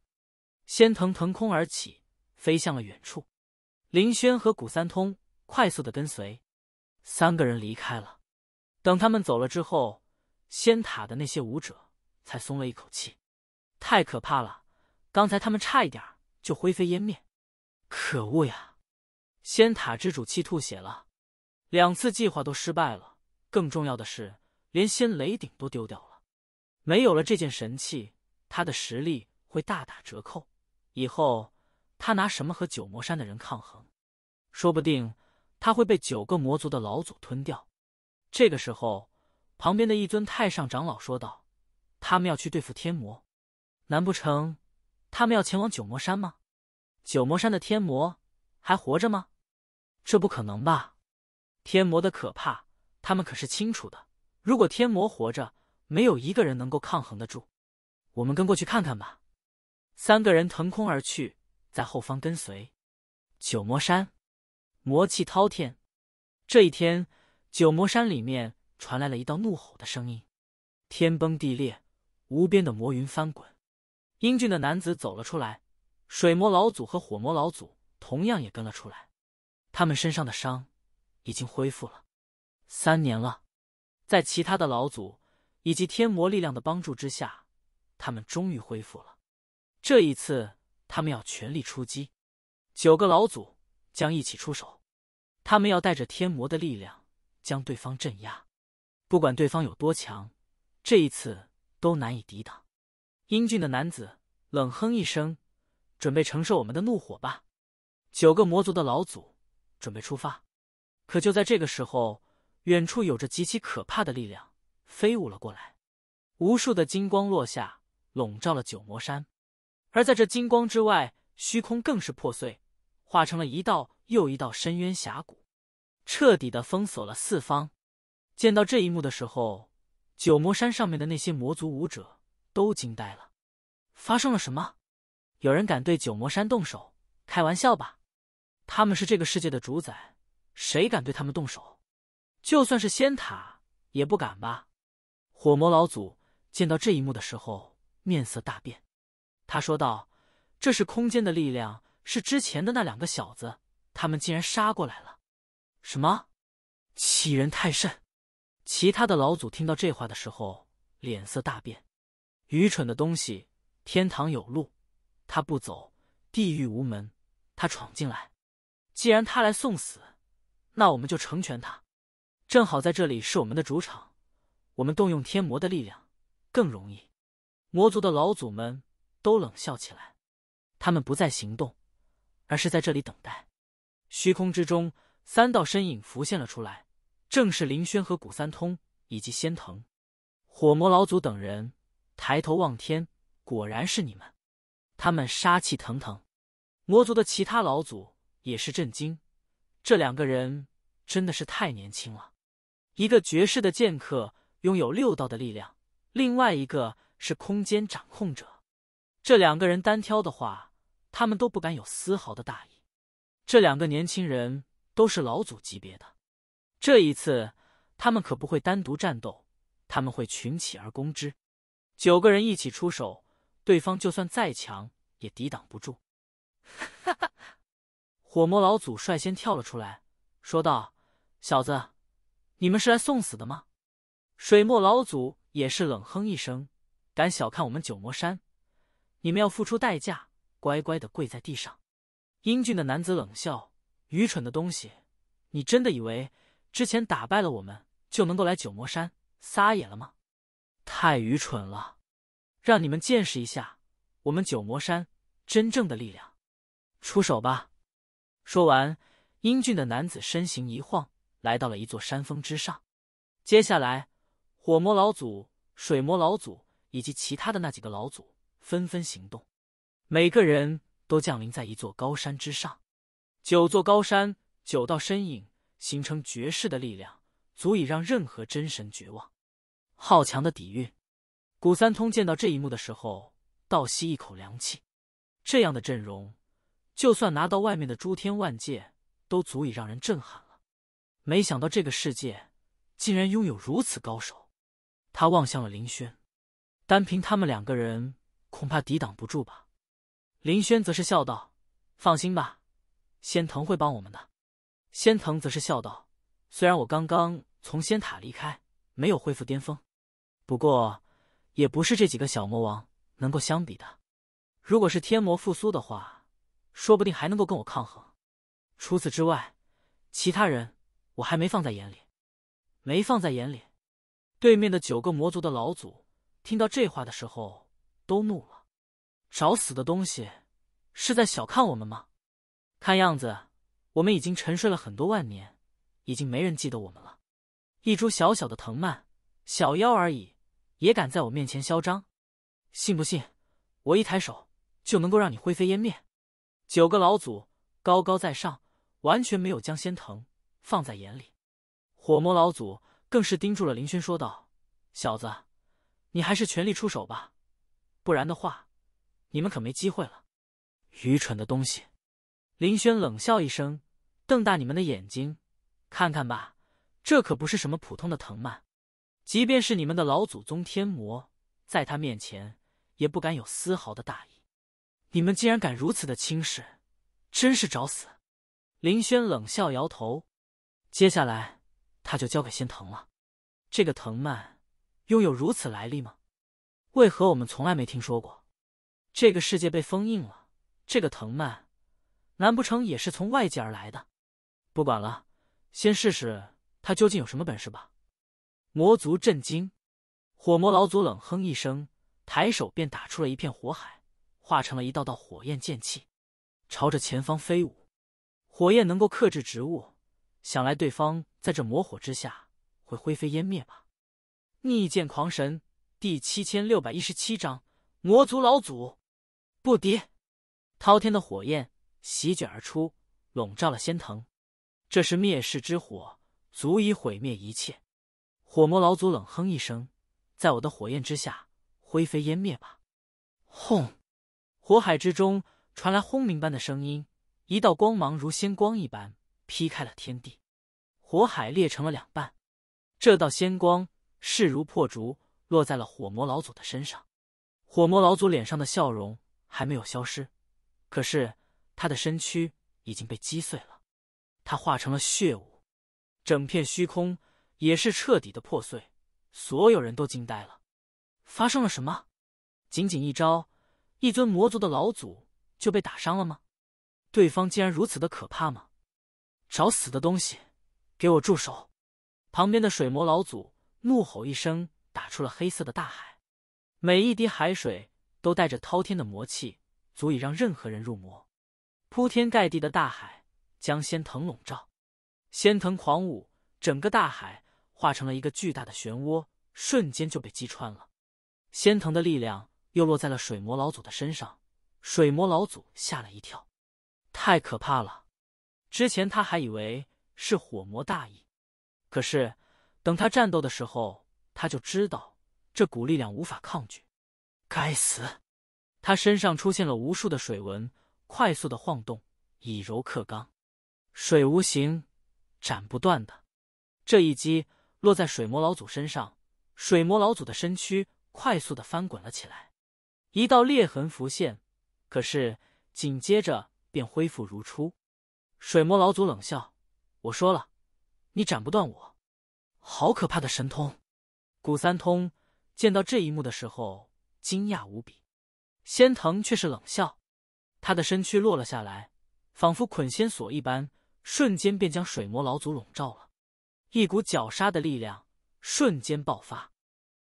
仙藤腾空而起，飞向了远处。林轩和古三通快速的跟随，三个人离开了。等他们走了之后，仙塔的那些武者才松了一口气。太可怕了！刚才他们差一点就灰飞烟灭，可恶呀！仙塔之主气吐血了，两次计划都失败了，更重要的是，连仙雷鼎都丢掉了。没有了这件神器，他的实力会大打折扣。以后他拿什么和九魔山的人抗衡？说不定他会被九个魔族的老祖吞掉。这个时候，旁边的一尊太上长老说道：“他们要去对付天魔。”难不成他们要前往九魔山吗？九魔山的天魔还活着吗？这不可能吧！天魔的可怕，他们可是清楚的。如果天魔活着，没有一个人能够抗衡得住。我们跟过去看看吧。三个人腾空而去，在后方跟随。九魔山，魔气滔天。这一天，九魔山里面传来了一道怒吼的声音，天崩地裂，无边的魔云翻滚。英俊的男子走了出来，水魔老祖和火魔老祖同样也跟了出来。他们身上的伤已经恢复了，三年了，在其他的老祖以及天魔力量的帮助之下，他们终于恢复了。这一次，他们要全力出击，九个老祖将一起出手，他们要带着天魔的力量将对方镇压。不管对方有多强，这一次都难以抵挡。英俊的男子冷哼一声，准备承受我们的怒火吧。九个魔族的老祖准备出发，可就在这个时候，远处有着极其可怕的力量飞舞了过来，无数的金光落下，笼罩了九魔山。而在这金光之外，虚空更是破碎，化成了一道又一道深渊峡谷，彻底的封锁了四方。见到这一幕的时候，九魔山上面的那些魔族武者。都惊呆了，发生了什么？有人敢对九魔山动手？开玩笑吧！他们是这个世界的主宰，谁敢对他们动手？就算是仙塔也不敢吧！火魔老祖见到这一幕的时候，面色大变，他说道：“这是空间的力量，是之前的那两个小子，他们竟然杀过来了！”什么？欺人太甚！其他的老祖听到这话的时候，脸色大变。愚蠢的东西，天堂有路，他不走；地狱无门，他闯进来。既然他来送死，那我们就成全他。正好在这里是我们的主场，我们动用天魔的力量，更容易。魔族的老祖们都冷笑起来，他们不再行动，而是在这里等待。虚空之中，三道身影浮现了出来，正是林轩和古三通以及仙藤、火魔老祖等人。抬头望天，果然是你们。他们杀气腾腾。魔族的其他老祖也是震惊。这两个人真的是太年轻了。一个绝世的剑客，拥有六道的力量；另外一个是空间掌控者。这两个人单挑的话，他们都不敢有丝毫的大意。这两个年轻人都是老祖级别的。这一次，他们可不会单独战斗，他们会群起而攻之。九个人一起出手，对方就算再强也抵挡不住。哈哈！火魔老祖率先跳了出来，说道：“小子，你们是来送死的吗？”水墨老祖也是冷哼一声：“敢小看我们九魔山，你们要付出代价，乖乖的跪在地上。”英俊的男子冷笑：“愚蠢的东西，你真的以为之前打败了我们就能够来九魔山撒野了吗？”太愚蠢了，让你们见识一下我们九魔山真正的力量！出手吧！说完，英俊的男子身形一晃，来到了一座山峰之上。接下来，火魔老祖、水魔老祖以及其他的那几个老祖纷纷行动，每个人都降临在一座高山之上。九座高山，九道身影，形成绝世的力量，足以让任何真神绝望。好强的底蕴！古三通见到这一幕的时候，倒吸一口凉气。这样的阵容，就算拿到外面的诸天万界，都足以让人震撼了。没想到这个世界竟然拥有如此高手。他望向了林轩，单凭他们两个人，恐怕抵挡不住吧？林轩则是笑道：“放心吧，仙藤会帮我们的。”仙藤则是笑道：“虽然我刚刚从仙塔离开，没有恢复巅峰。”不过，也不是这几个小魔王能够相比的。如果是天魔复苏的话，说不定还能够跟我抗衡。除此之外，其他人我还没放在眼里，没放在眼里。对面的九个魔族的老祖听到这话的时候都怒了：“找死的东西，是在小看我们吗？”看样子，我们已经沉睡了很多万年，已经没人记得我们了。一株小小的藤蔓，小妖而已。也敢在我面前嚣张，信不信我一抬手就能够让你灰飞烟灭？九个老祖高高在上，完全没有将仙藤放在眼里。火魔老祖更是盯住了林轩，说道：“小子，你还是全力出手吧，不然的话，你们可没机会了。”愚蠢的东西！林轩冷笑一声，瞪大你们的眼睛，看看吧，这可不是什么普通的藤蔓。即便是你们的老祖宗天魔，在他面前也不敢有丝毫的大意。你们竟然敢如此的轻视，真是找死！林轩冷笑摇头。接下来，他就交给仙藤了。这个藤蔓拥有如此来历吗？为何我们从来没听说过？这个世界被封印了，这个藤蔓，难不成也是从外界而来的？不管了，先试试他究竟有什么本事吧。魔族震惊，火魔老祖冷哼一声，抬手便打出了一片火海，化成了一道道火焰剑气，朝着前方飞舞。火焰能够克制植物，想来对方在这魔火之下会灰飞烟灭吧？逆剑狂神第七千六百一十七章：魔族老祖不敌，滔天的火焰席卷而出，笼罩了仙藤。这是灭世之火，足以毁灭一切。火魔老祖冷哼一声：“在我的火焰之下，灰飞烟灭吧！”轰，火海之中传来轰鸣般的声音，一道光芒如仙光一般劈开了天地，火海裂成了两半。这道仙光势如破竹，落在了火魔老祖的身上。火魔老祖脸上的笑容还没有消失，可是他的身躯已经被击碎了，他化成了血雾，整片虚空。也是彻底的破碎，所有人都惊呆了。发生了什么？仅仅一招，一尊魔族的老祖就被打伤了吗？对方竟然如此的可怕吗？找死的东西，给我住手！旁边的水魔老祖怒吼一声，打出了黑色的大海，每一滴海水都带着滔天的魔气，足以让任何人入魔。铺天盖地的大海将仙藤笼罩，仙藤狂舞，整个大海。化成了一个巨大的漩涡，瞬间就被击穿了。仙藤的力量又落在了水魔老祖的身上，水魔老祖吓了一跳，太可怕了！之前他还以为是火魔大意，可是等他战斗的时候，他就知道这股力量无法抗拒。该死！他身上出现了无数的水纹，快速的晃动，以柔克刚。水无形，斩不断的这一击。落在水魔老祖身上，水魔老祖的身躯快速的翻滚了起来，一道裂痕浮现，可是紧接着便恢复如初。水魔老祖冷笑：“我说了，你斩不断我，好可怕的神通！”古三通见到这一幕的时候，惊讶无比。仙藤却是冷笑，他的身躯落了下来，仿佛捆仙索一般，瞬间便将水魔老祖笼罩了。一股绞杀的力量瞬间爆发，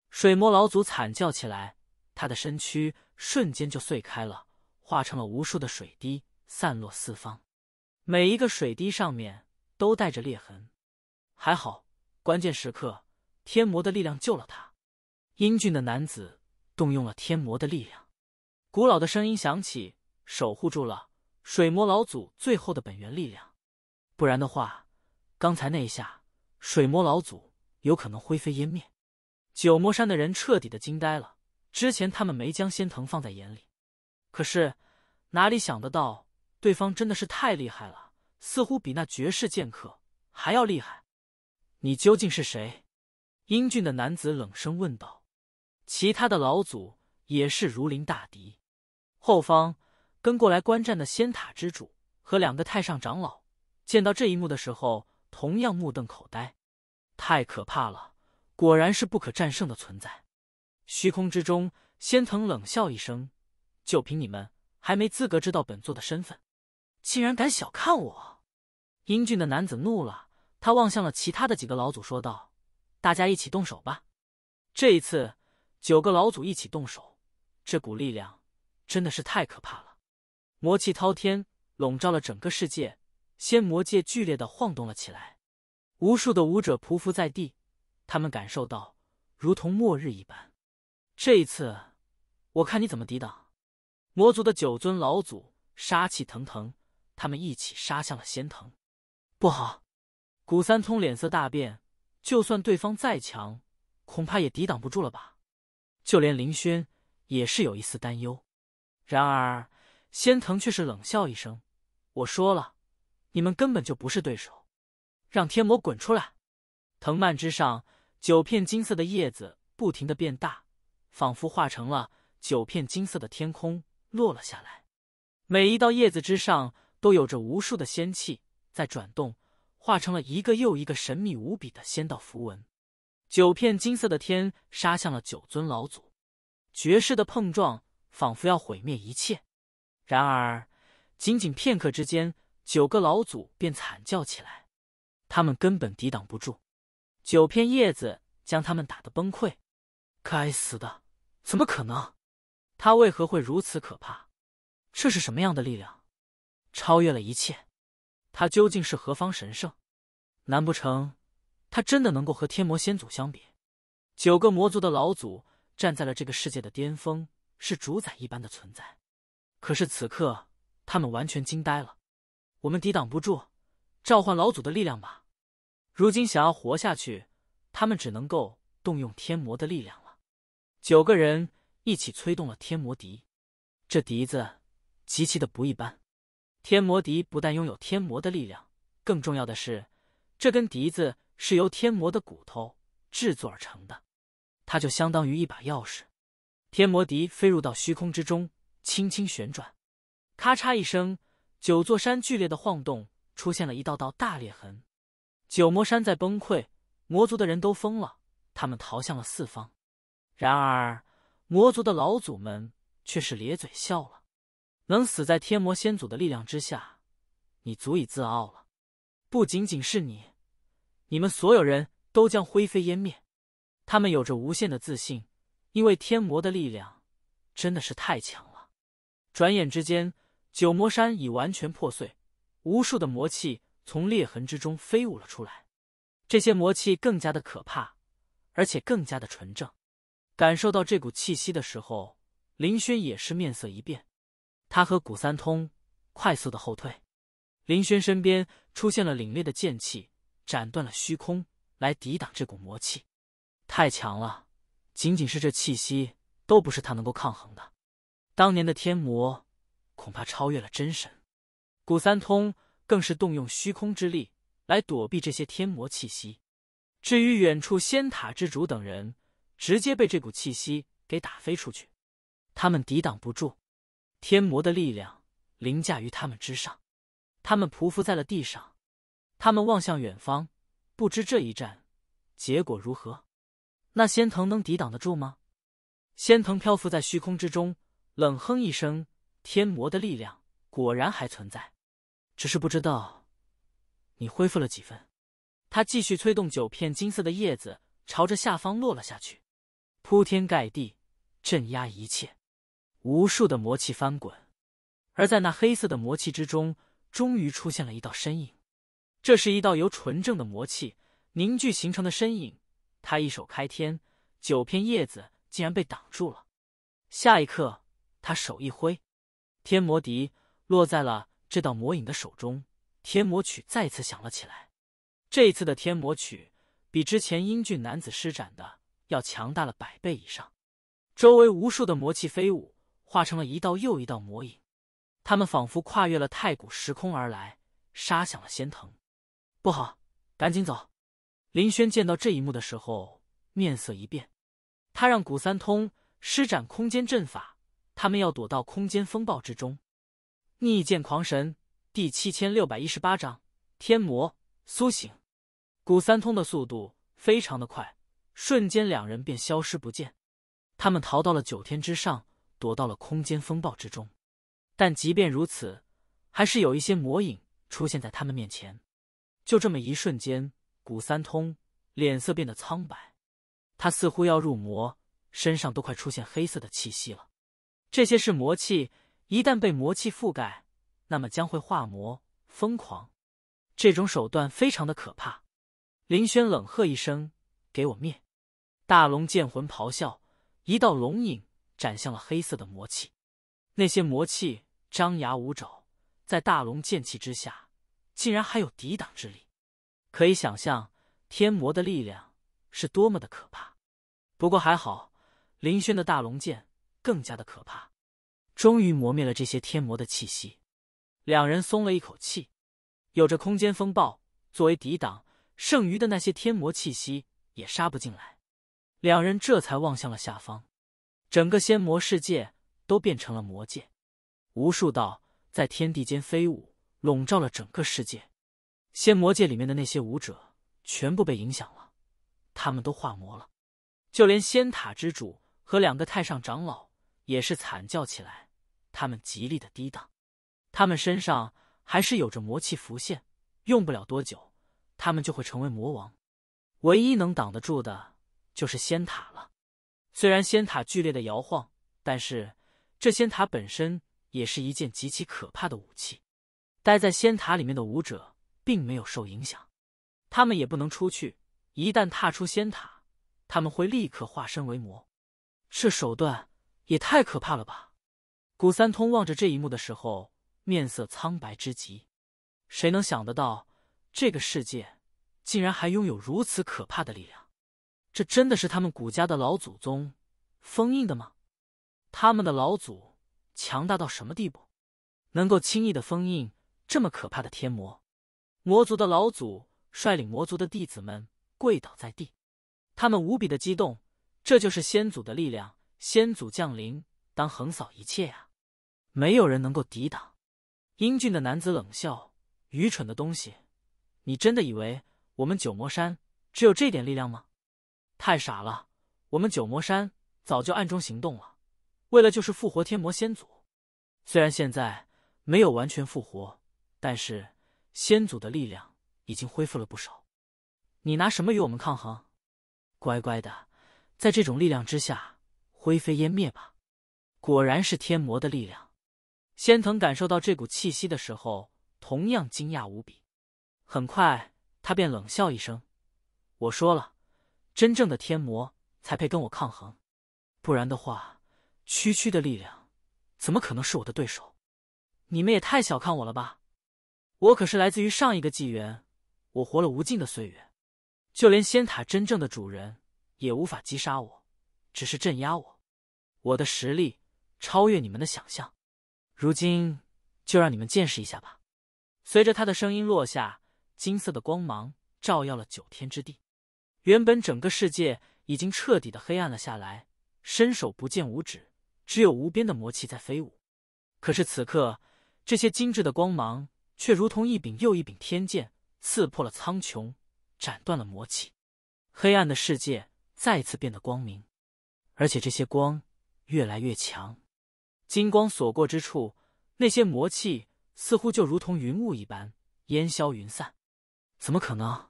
水魔老祖惨叫起来，他的身躯瞬间就碎开了，化成了无数的水滴，散落四方。每一个水滴上面都带着裂痕。还好，关键时刻天魔的力量救了他。英俊的男子动用了天魔的力量，古老的声音响起，守护住了水魔老祖最后的本源力量。不然的话，刚才那一下。水魔老祖有可能灰飞烟灭，九魔山的人彻底的惊呆了。之前他们没将仙藤放在眼里，可是哪里想得到，对方真的是太厉害了，似乎比那绝世剑客还要厉害。你究竟是谁？英俊的男子冷声问道。其他的老祖也是如临大敌。后方跟过来观战的仙塔之主和两个太上长老，见到这一幕的时候。同样目瞪口呆，太可怕了！果然是不可战胜的存在。虚空之中，仙藤冷笑一声：“就凭你们，还没资格知道本座的身份！竟然敢小看我！”英俊的男子怒了，他望向了其他的几个老祖，说道：“大家一起动手吧！”这一次，九个老祖一起动手，这股力量真的是太可怕了，魔气滔天，笼罩了整个世界。仙魔界剧烈的晃动了起来，无数的武者匍匐在地，他们感受到如同末日一般。这一次，我看你怎么抵挡！魔族的九尊老祖杀气腾腾，他们一起杀向了仙藤。不好！古三通脸色大变，就算对方再强，恐怕也抵挡不住了吧？就连林轩也是有一丝担忧。然而，仙藤却是冷笑一声：“我说了。”你们根本就不是对手，让天魔滚出来！藤蔓之上，九片金色的叶子不停的变大，仿佛化成了九片金色的天空落了下来。每一道叶子之上都有着无数的仙气在转动，化成了一个又一个神秘无比的仙道符文。九片金色的天杀向了九尊老祖，绝世的碰撞仿佛要毁灭一切。然而，仅仅片刻之间。九个老祖便惨叫起来，他们根本抵挡不住，九片叶子将他们打得崩溃。该死的，怎么可能？他为何会如此可怕？这是什么样的力量？超越了一切。他究竟是何方神圣？难不成他真的能够和天魔先祖相比？九个魔族的老祖站在了这个世界的巅峰，是主宰一般的存在。可是此刻，他们完全惊呆了。我们抵挡不住召唤老祖的力量吧？如今想要活下去，他们只能够动用天魔的力量了。九个人一起催动了天魔笛，这笛子极其的不一般。天魔笛不但拥有天魔的力量，更重要的是，这根笛子是由天魔的骨头制作而成的，它就相当于一把钥匙。天魔笛飞入到虚空之中，轻轻旋转，咔嚓一声。九座山剧烈的晃动，出现了一道道大裂痕。九魔山在崩溃，魔族的人都疯了，他们逃向了四方。然而，魔族的老祖们却是咧嘴笑了。能死在天魔先祖的力量之下，你足以自傲了。不仅仅是你，你们所有人都将灰飞烟灭。他们有着无限的自信，因为天魔的力量真的是太强了。转眼之间。九魔山已完全破碎，无数的魔气从裂痕之中飞舞了出来。这些魔气更加的可怕，而且更加的纯正。感受到这股气息的时候，林轩也是面色一变。他和古三通快速的后退。林轩身边出现了凛冽的剑气，斩断了虚空，来抵挡这股魔气。太强了，仅仅是这气息，都不是他能够抗衡的。当年的天魔。恐怕超越了真神，古三通更是动用虚空之力来躲避这些天魔气息。至于远处仙塔之主等人，直接被这股气息给打飞出去，他们抵挡不住天魔的力量，凌驾于他们之上。他们匍匐在了地上，他们望向远方，不知这一战结果如何。那仙藤能抵挡得住吗？仙藤漂浮在虚空之中，冷哼一声。天魔的力量果然还存在，只是不知道你恢复了几分。他继续催动九片金色的叶子，朝着下方落了下去，铺天盖地，镇压一切。无数的魔气翻滚，而在那黑色的魔气之中，终于出现了一道身影。这是一道由纯正的魔气凝聚形成的身影。他一手开天，九片叶子竟然被挡住了。下一刻，他手一挥。天魔笛落在了这道魔影的手中，天魔曲再次响了起来。这一次的天魔曲比之前英俊男子施展的要强大了百倍以上。周围无数的魔气飞舞，化成了一道又一道魔影，他们仿佛跨越了太古时空而来，杀向了仙藤。不好，赶紧走！林轩见到这一幕的时候，面色一变，他让古三通施展空间阵法。他们要躲到空间风暴之中，《逆剑狂神》第七千六百一十八章：天魔苏醒。古三通的速度非常的快，瞬间两人便消失不见。他们逃到了九天之上，躲到了空间风暴之中。但即便如此，还是有一些魔影出现在他们面前。就这么一瞬间，古三通脸色变得苍白，他似乎要入魔，身上都快出现黑色的气息了。这些是魔气，一旦被魔气覆盖，那么将会化魔疯狂。这种手段非常的可怕。林轩冷喝一声：“给我灭！”大龙剑魂咆哮，一道龙影斩向了黑色的魔气。那些魔气张牙舞爪，在大龙剑气之下，竟然还有抵挡之力。可以想象，天魔的力量是多么的可怕。不过还好，林轩的大龙剑。更加的可怕，终于磨灭了这些天魔的气息，两人松了一口气，有着空间风暴作为抵挡，剩余的那些天魔气息也杀不进来。两人这才望向了下方，整个仙魔世界都变成了魔界，无数道在天地间飞舞，笼罩了整个世界。仙魔界里面的那些武者全部被影响了，他们都化魔了，就连仙塔之主和两个太上长老。也是惨叫起来，他们极力的抵挡，他们身上还是有着魔气浮现，用不了多久，他们就会成为魔王。唯一能挡得住的就是仙塔了。虽然仙塔剧烈的摇晃，但是这仙塔本身也是一件极其可怕的武器。待在仙塔里面的武者并没有受影响，他们也不能出去。一旦踏出仙塔，他们会立刻化身为魔。这手段。也太可怕了吧！古三通望着这一幕的时候，面色苍白之极。谁能想得到，这个世界竟然还拥有如此可怕的力量？这真的是他们古家的老祖宗封印的吗？他们的老祖强大到什么地步，能够轻易的封印这么可怕的天魔？魔族的老祖率领魔族的弟子们跪倒在地，他们无比的激动，这就是先祖的力量。先祖降临，当横扫一切呀！没有人能够抵挡。英俊的男子冷笑：“愚蠢的东西，你真的以为我们九魔山只有这点力量吗？太傻了！我们九魔山早就暗中行动了，为了就是复活天魔先祖。虽然现在没有完全复活，但是先祖的力量已经恢复了不少。你拿什么与我们抗衡？乖乖的，在这种力量之下。”灰飞烟灭吧！果然是天魔的力量。仙藤感受到这股气息的时候，同样惊讶无比。很快，他便冷笑一声：“我说了，真正的天魔才配跟我抗衡，不然的话，区区的力量怎么可能是我的对手？你们也太小看我了吧！我可是来自于上一个纪元，我活了无尽的岁月，就连仙塔真正的主人也无法击杀我，只是镇压我。”我的实力超越你们的想象，如今就让你们见识一下吧。随着他的声音落下，金色的光芒照耀了九天之地。原本整个世界已经彻底的黑暗了下来，伸手不见五指，只有无边的魔气在飞舞。可是此刻，这些精致的光芒却如同一柄又一柄天剑，刺破了苍穹，斩断了魔气。黑暗的世界再次变得光明，而且这些光。越来越强，金光所过之处，那些魔气似乎就如同云雾一般烟消云散。怎么可能？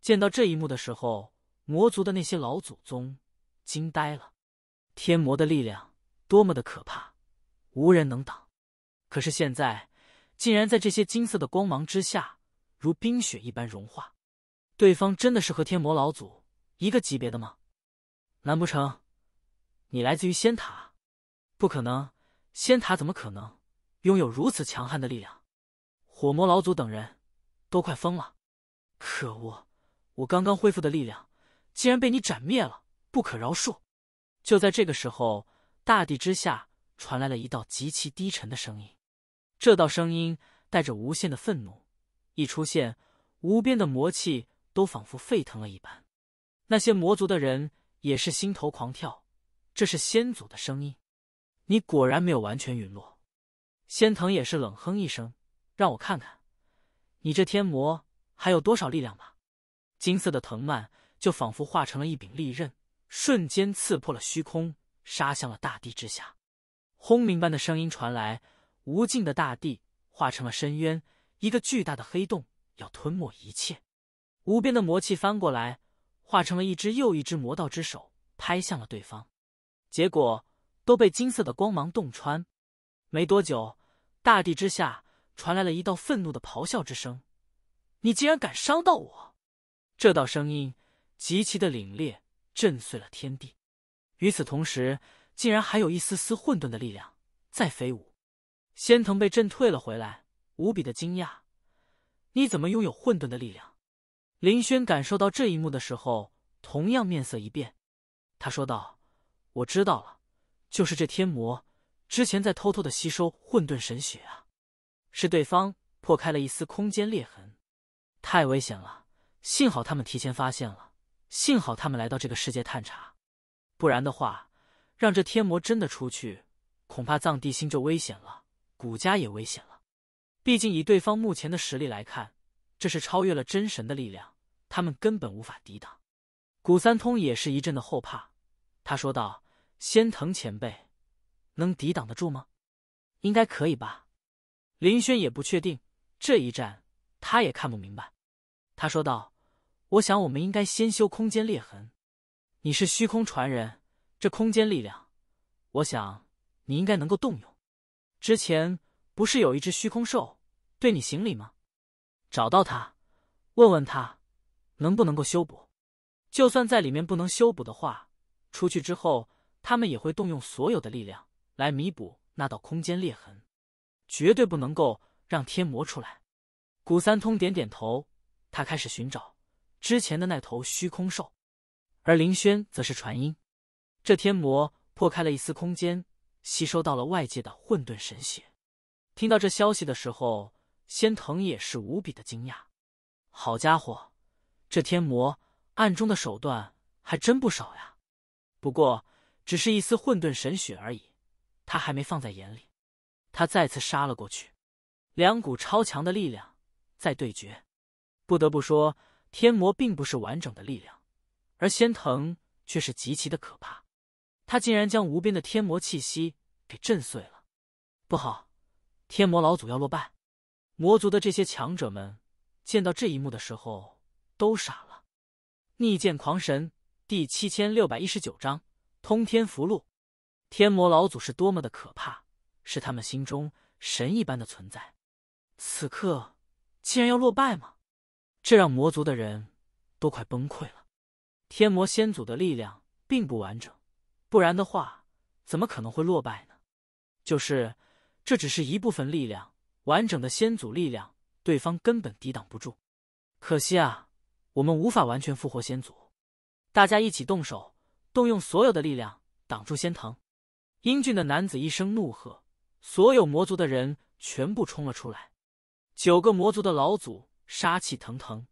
见到这一幕的时候，魔族的那些老祖宗惊呆了。天魔的力量多么的可怕，无人能挡。可是现在，竟然在这些金色的光芒之下，如冰雪一般融化。对方真的是和天魔老祖一个级别的吗？难不成？你来自于仙塔，不可能！仙塔怎么可能拥有如此强悍的力量？火魔老祖等人，都快疯了！可恶！我刚刚恢复的力量，竟然被你斩灭了，不可饶恕！就在这个时候，大地之下传来了一道极其低沉的声音，这道声音带着无限的愤怒，一出现，无边的魔气都仿佛沸腾了一般，那些魔族的人也是心头狂跳。这是先祖的声音，你果然没有完全陨落。仙藤也是冷哼一声，让我看看，你这天魔还有多少力量吧。金色的藤蔓就仿佛化成了一柄利刃，瞬间刺破了虚空，杀向了大地之下。轰鸣般的声音传来，无尽的大地化成了深渊，一个巨大的黑洞要吞没一切。无边的魔气翻过来，化成了一只又一只魔道之手，拍向了对方。结果都被金色的光芒洞穿。没多久，大地之下传来了一道愤怒的咆哮之声：“你竟然敢伤到我！”这道声音极其的凛冽，震碎了天地。与此同时，竟然还有一丝丝混沌的力量在飞舞。仙藤被震退了回来，无比的惊讶：“你怎么拥有混沌的力量？”林轩感受到这一幕的时候，同样面色一变，他说道。我知道了，就是这天魔之前在偷偷的吸收混沌神血啊，是对方破开了一丝空间裂痕，太危险了！幸好他们提前发现了，幸好他们来到这个世界探查，不然的话，让这天魔真的出去，恐怕藏地星就危险了，古家也危险了。毕竟以对方目前的实力来看，这是超越了真神的力量，他们根本无法抵挡。古三通也是一阵的后怕，他说道。仙藤前辈，能抵挡得住吗？应该可以吧。林轩也不确定这一战，他也看不明白。他说道：“我想，我们应该先修空间裂痕。你是虚空传人，这空间力量，我想你应该能够动用。之前不是有一只虚空兽对你行礼吗？找到它，问问他，能不能够修补？就算在里面不能修补的话，出去之后。”他们也会动用所有的力量来弥补那道空间裂痕，绝对不能够让天魔出来。古三通点点头，他开始寻找之前的那头虚空兽，而林轩则是传音：“这天魔破开了一丝空间，吸收到了外界的混沌神血。”听到这消息的时候，仙藤也是无比的惊讶：“好家伙，这天魔暗中的手段还真不少呀！”不过。只是一丝混沌神血而已，他还没放在眼里。他再次杀了过去，两股超强的力量在对决。不得不说，天魔并不是完整的力量，而仙藤却是极其的可怕。他竟然将无边的天魔气息给震碎了。不好，天魔老祖要落败！魔族的这些强者们见到这一幕的时候都傻了。逆剑狂神第七千六百一十九章。通天符禄。天魔老祖是多么的可怕，是他们心中神一般的存在。此刻竟然要落败吗？这让魔族的人都快崩溃了。天魔先祖的力量并不完整，不然的话，怎么可能会落败呢？就是这只是一部分力量，完整的先祖力量，对方根本抵挡不住。可惜啊，我们无法完全复活先祖。大家一起动手。动用所有的力量挡住仙藤！英俊的男子一声怒喝，所有魔族的人全部冲了出来。九个魔族的老祖杀气腾腾，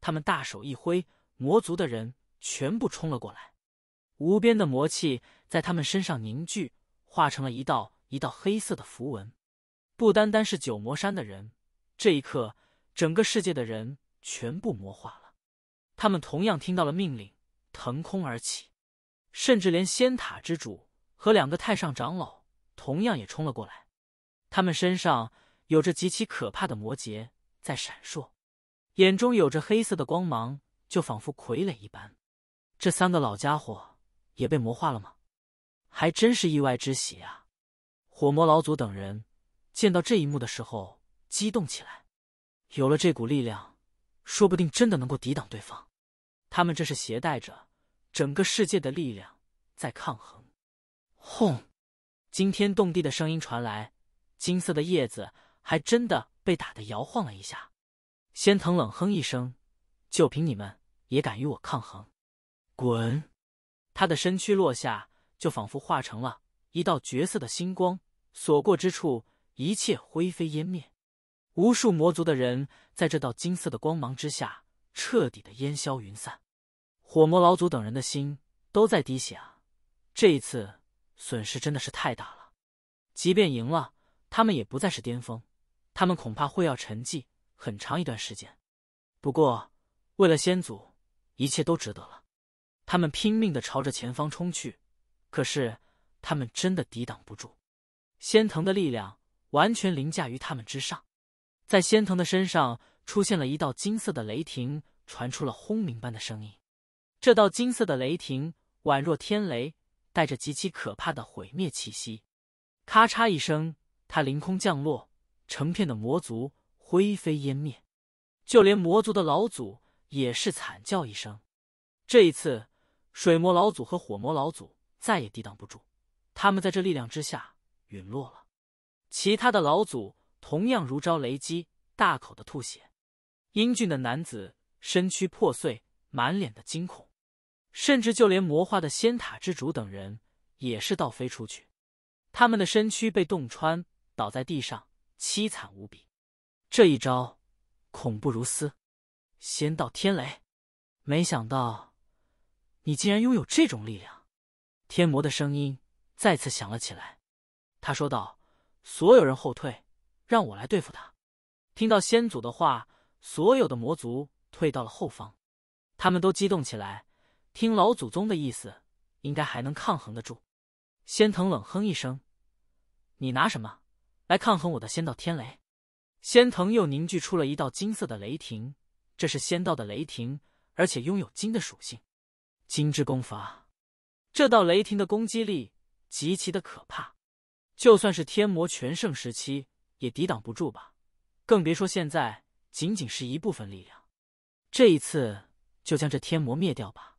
他们大手一挥，魔族的人全部冲了过来。无边的魔气在他们身上凝聚，化成了一道一道黑色的符文。不单单是九魔山的人，这一刻，整个世界的人全部魔化了。他们同样听到了命令，腾空而起。甚至连仙塔之主和两个太上长老同样也冲了过来，他们身上有着极其可怕的魔劫在闪烁，眼中有着黑色的光芒，就仿佛傀儡一般。这三个老家伙也被魔化了吗？还真是意外之喜啊！火魔老祖等人见到这一幕的时候激动起来，有了这股力量，说不定真的能够抵挡对方。他们这是携带着。整个世界的力量在抗衡，轰！惊天动地的声音传来，金色的叶子还真的被打的摇晃了一下。仙藤冷哼一声：“就凭你们也敢与我抗衡？滚！”他的身躯落下，就仿佛化成了一道绝色的星光，所过之处，一切灰飞烟灭。无数魔族的人在这道金色的光芒之下，彻底的烟消云散。火魔老祖等人的心都在滴血啊！这一次损失真的是太大了。即便赢了，他们也不再是巅峰，他们恐怕会要沉寂很长一段时间。不过，为了先祖，一切都值得了。他们拼命的朝着前方冲去，可是他们真的抵挡不住。仙藤的力量完全凌驾于他们之上，在仙藤的身上出现了一道金色的雷霆，传出了轰鸣般的声音。这道金色的雷霆宛若天雷，带着极其可怕的毁灭气息。咔嚓一声，它凌空降落，成片的魔族灰飞烟灭，就连魔族的老祖也是惨叫一声。这一次，水魔老祖和火魔老祖再也抵挡不住，他们在这力量之下陨落了。其他的老祖同样如遭雷击，大口的吐血。英俊的男子身躯破碎，满脸的惊恐。甚至就连魔化的仙塔之主等人也是倒飞出去，他们的身躯被洞穿，倒在地上，凄惨无比。这一招恐怖如斯，仙道天雷！没想到你竟然拥有这种力量！天魔的声音再次响了起来，他说道：“所有人后退，让我来对付他。”听到先祖的话，所有的魔族退到了后方，他们都激动起来。听老祖宗的意思，应该还能抗衡得住。仙藤冷哼一声：“你拿什么来抗衡我的仙道天雷？”仙藤又凝聚出了一道金色的雷霆，这是仙道的雷霆，而且拥有金的属性。金之功法，这道雷霆的攻击力极其的可怕，就算是天魔全盛时期也抵挡不住吧？更别说现在仅仅是一部分力量。这一次就将这天魔灭掉吧。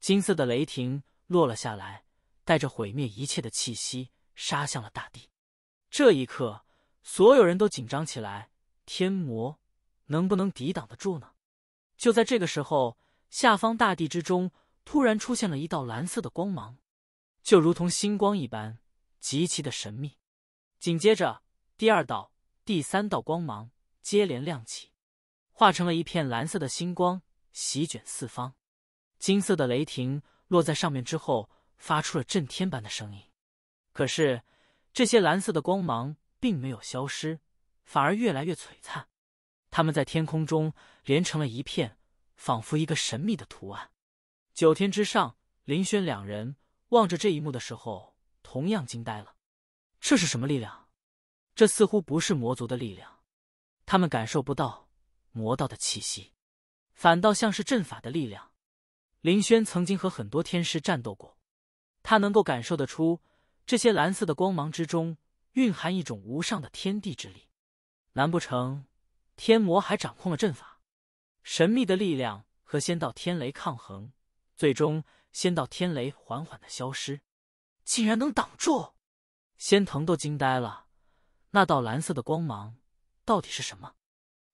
金色的雷霆落了下来，带着毁灭一切的气息，杀向了大地。这一刻，所有人都紧张起来：天魔能不能抵挡得住呢？就在这个时候，下方大地之中突然出现了一道蓝色的光芒，就如同星光一般，极其的神秘。紧接着，第二道、第三道光芒接连亮起，化成了一片蓝色的星光，席卷四方。金色的雷霆落在上面之后，发出了震天般的声音。可是，这些蓝色的光芒并没有消失，反而越来越璀璨。它们在天空中连成了一片，仿佛一个神秘的图案。九天之上，林轩两人望着这一幕的时候，同样惊呆了。这是什么力量？这似乎不是魔族的力量，他们感受不到魔道的气息，反倒像是阵法的力量。林轩曾经和很多天师战斗过，他能够感受得出，这些蓝色的光芒之中蕴含一种无上的天地之力。难不成天魔还掌控了阵法？神秘的力量和仙道天雷抗衡，最终仙道天雷缓缓的消失，竟然能挡住！仙藤都惊呆了，那道蓝色的光芒到底是什么？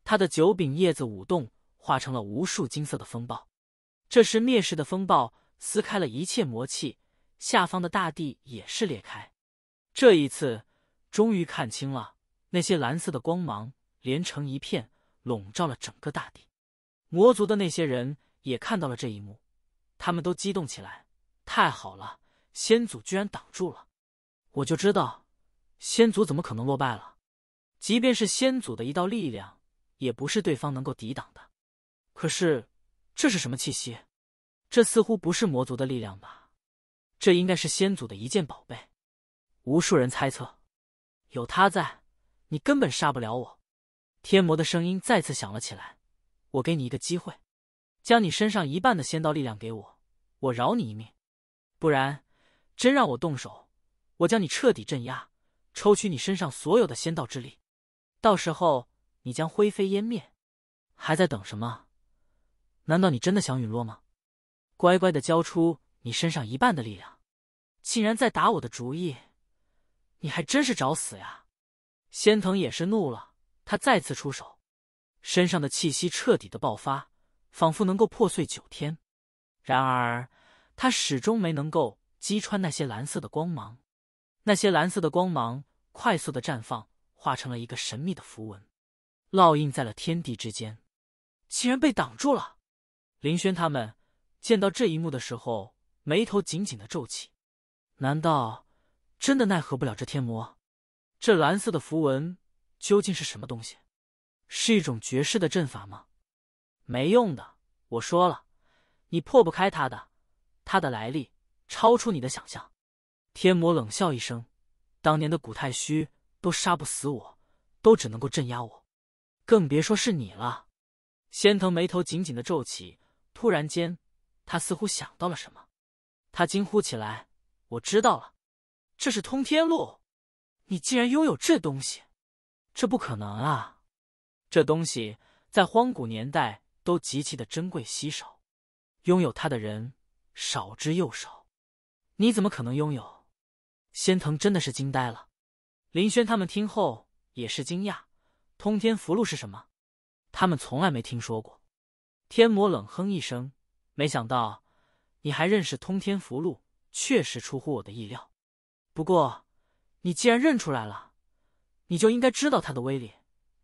他的九柄叶子舞动，化成了无数金色的风暴。这是灭世的风暴，撕开了一切魔气，下方的大地也是裂开。这一次，终于看清了那些蓝色的光芒，连成一片，笼罩了整个大地。魔族的那些人也看到了这一幕，他们都激动起来。太好了，先祖居然挡住了！我就知道，先祖怎么可能落败了？即便是先祖的一道力量，也不是对方能够抵挡的。可是。这是什么气息？这似乎不是魔族的力量吧？这应该是先祖的一件宝贝。无数人猜测，有他在，你根本杀不了我。天魔的声音再次响了起来：“我给你一个机会，将你身上一半的仙道力量给我，我饶你一命；不然，真让我动手，我将你彻底镇压，抽取你身上所有的仙道之力，到时候你将灰飞烟灭。还在等什么？”难道你真的想陨落吗？乖乖的交出你身上一半的力量！竟然在打我的主意，你还真是找死呀！仙藤也是怒了，他再次出手，身上的气息彻底的爆发，仿佛能够破碎九天。然而他始终没能够击穿那些蓝色的光芒，那些蓝色的光芒快速的绽放，化成了一个神秘的符文，烙印在了天地之间，竟然被挡住了。林轩他们见到这一幕的时候，眉头紧紧的皱起。难道真的奈何不了这天魔？这蓝色的符文究竟是什么东西？是一种绝世的阵法吗？没用的，我说了，你破不开它的。它的来历超出你的想象。天魔冷笑一声：“当年的古太虚都杀不死我，都只能够镇压我，更别说是你了。”仙藤眉头紧紧的皱起。突然间，他似乎想到了什么，他惊呼起来：“我知道了，这是通天路！你竟然拥有这东西，这不可能啊！这东西在荒古年代都极其的珍贵稀少，拥有它的人少之又少，你怎么可能拥有？”仙藤真的是惊呆了。林轩他们听后也是惊讶：“通天符箓是什么？他们从来没听说过。”天魔冷哼一声，没想到你还认识通天符箓，确实出乎我的意料。不过，你既然认出来了，你就应该知道它的威力，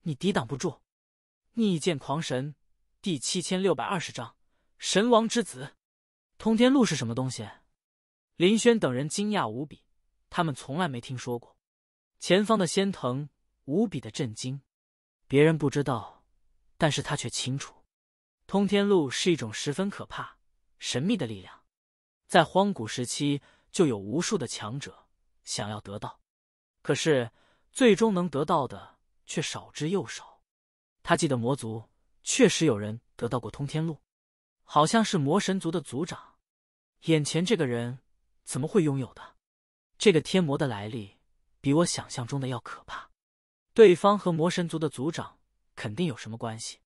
你抵挡不住。逆剑狂神第七千六百二十章：神王之子。通天录是什么东西？林轩等人惊讶无比，他们从来没听说过。前方的仙藤无比的震惊，别人不知道，但是他却清楚。通天路是一种十分可怕、神秘的力量，在荒古时期就有无数的强者想要得到，可是最终能得到的却少之又少。他记得魔族确实有人得到过通天路，好像是魔神族的族长。眼前这个人怎么会拥有的？这个天魔的来历比我想象中的要可怕，对方和魔神族的族长肯定有什么关系。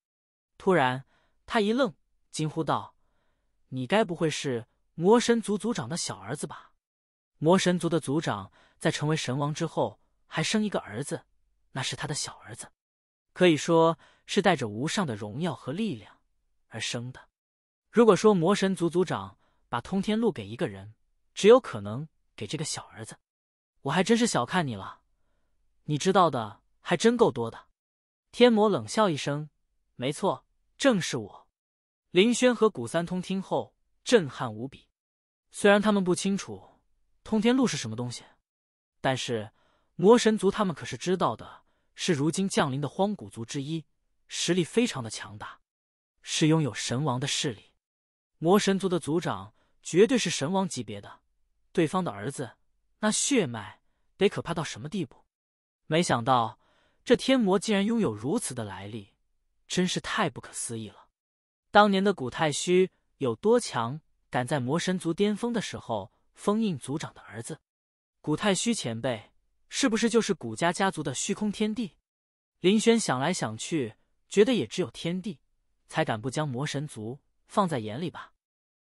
突然。他一愣，惊呼道：“你该不会是魔神族族长的小儿子吧？”魔神族的族长在成为神王之后，还生一个儿子，那是他的小儿子，可以说是带着无上的荣耀和力量而生的。如果说魔神族族长把通天录给一个人，只有可能给这个小儿子。我还真是小看你了，你知道的还真够多的。天魔冷笑一声：“没错。”正是我，林轩和古三通听后震撼无比。虽然他们不清楚通天路是什么东西，但是魔神族他们可是知道的。是如今降临的荒古族之一，实力非常的强大，是拥有神王的势力。魔神族的族长绝对是神王级别的，对方的儿子那血脉得可怕到什么地步？没想到这天魔竟然拥有如此的来历。真是太不可思议了！当年的古太虚有多强？敢在魔神族巅峰的时候封印族长的儿子？古太虚前辈是不是就是古家家族的虚空天帝？林轩想来想去，觉得也只有天帝才敢不将魔神族放在眼里吧。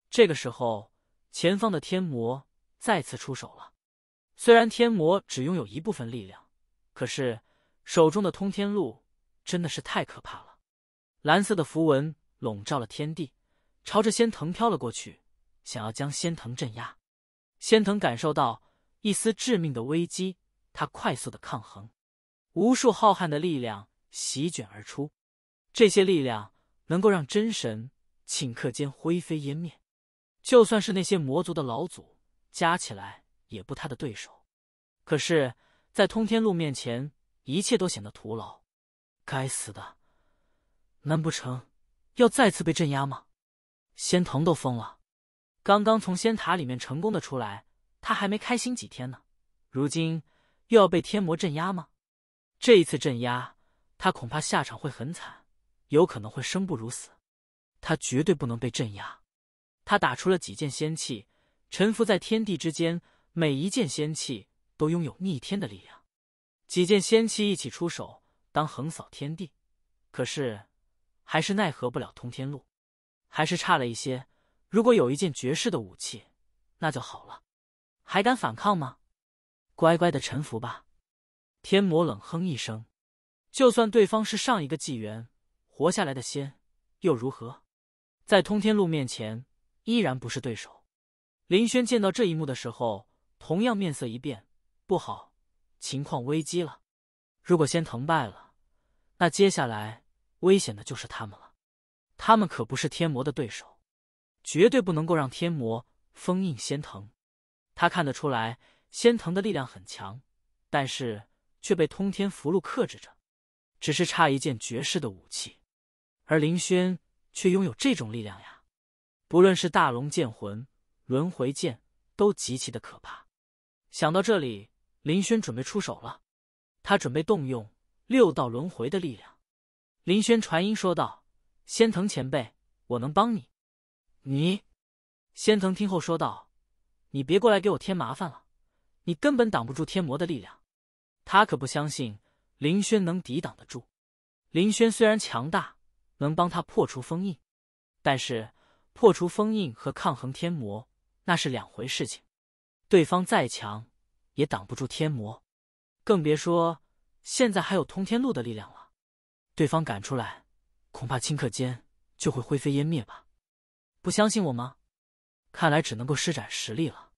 这个时候，前方的天魔再次出手了。虽然天魔只拥有一部分力量，可是手中的通天路真的是太可怕了。蓝色的符文笼罩了天地，朝着仙藤飘了过去，想要将仙藤镇压。仙藤感受到一丝致命的危机，它快速的抗衡，无数浩瀚的力量席卷而出。这些力量能够让真神顷刻间灰飞烟灭，就算是那些魔族的老祖加起来也不他的对手。可是，在通天路面前，一切都显得徒劳。该死的！难不成要再次被镇压吗？仙藤都疯了，刚刚从仙塔里面成功的出来，他还没开心几天呢，如今又要被天魔镇压吗？这一次镇压，他恐怕下场会很惨，有可能会生不如死。他绝对不能被镇压。他打出了几件仙器，沉浮在天地之间，每一件仙器都拥有逆天的力量。几件仙器一起出手，当横扫天地。可是。还是奈何不了通天路，还是差了一些。如果有一件绝世的武器，那就好了。还敢反抗吗？乖乖的臣服吧。天魔冷哼一声，就算对方是上一个纪元活下来的仙，又如何？在通天路面前，依然不是对手。林轩见到这一幕的时候，同样面色一变，不好，情况危机了。如果仙藤败了，那接下来……危险的就是他们了，他们可不是天魔的对手，绝对不能够让天魔封印仙藤。他看得出来，仙藤的力量很强，但是却被通天符禄克制着，只是差一件绝世的武器。而林轩却拥有这种力量呀！不论是大龙剑魂、轮回剑，都极其的可怕。想到这里，林轩准备出手了，他准备动用六道轮回的力量。林轩传音说道：“仙藤前辈，我能帮你。”你，仙藤听后说道：“你别过来给我添麻烦了，你根本挡不住天魔的力量。他可不相信林轩能抵挡得住。林轩虽然强大，能帮他破除封印，但是破除封印和抗衡天魔那是两回事情。对方再强，也挡不住天魔，更别说现在还有通天路的力量了。”对方赶出来，恐怕顷刻间就会灰飞烟灭吧？不相信我吗？看来只能够施展实力了。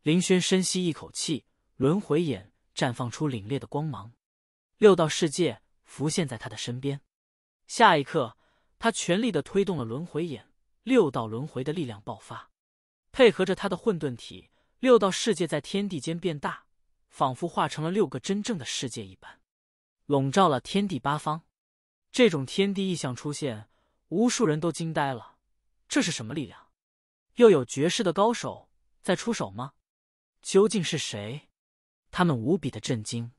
林轩深吸一口气，轮回眼绽放出凛冽的光芒，六道世界浮现在他的身边。下一刻，他全力的推动了轮回眼，六道轮回的力量爆发，配合着他的混沌体，六道世界在天地间变大，仿佛化成了六个真正的世界一般，笼罩了天地八方。这种天地异象出现，无数人都惊呆了。这是什么力量？又有绝世的高手在出手吗？究竟是谁？他们无比的震惊。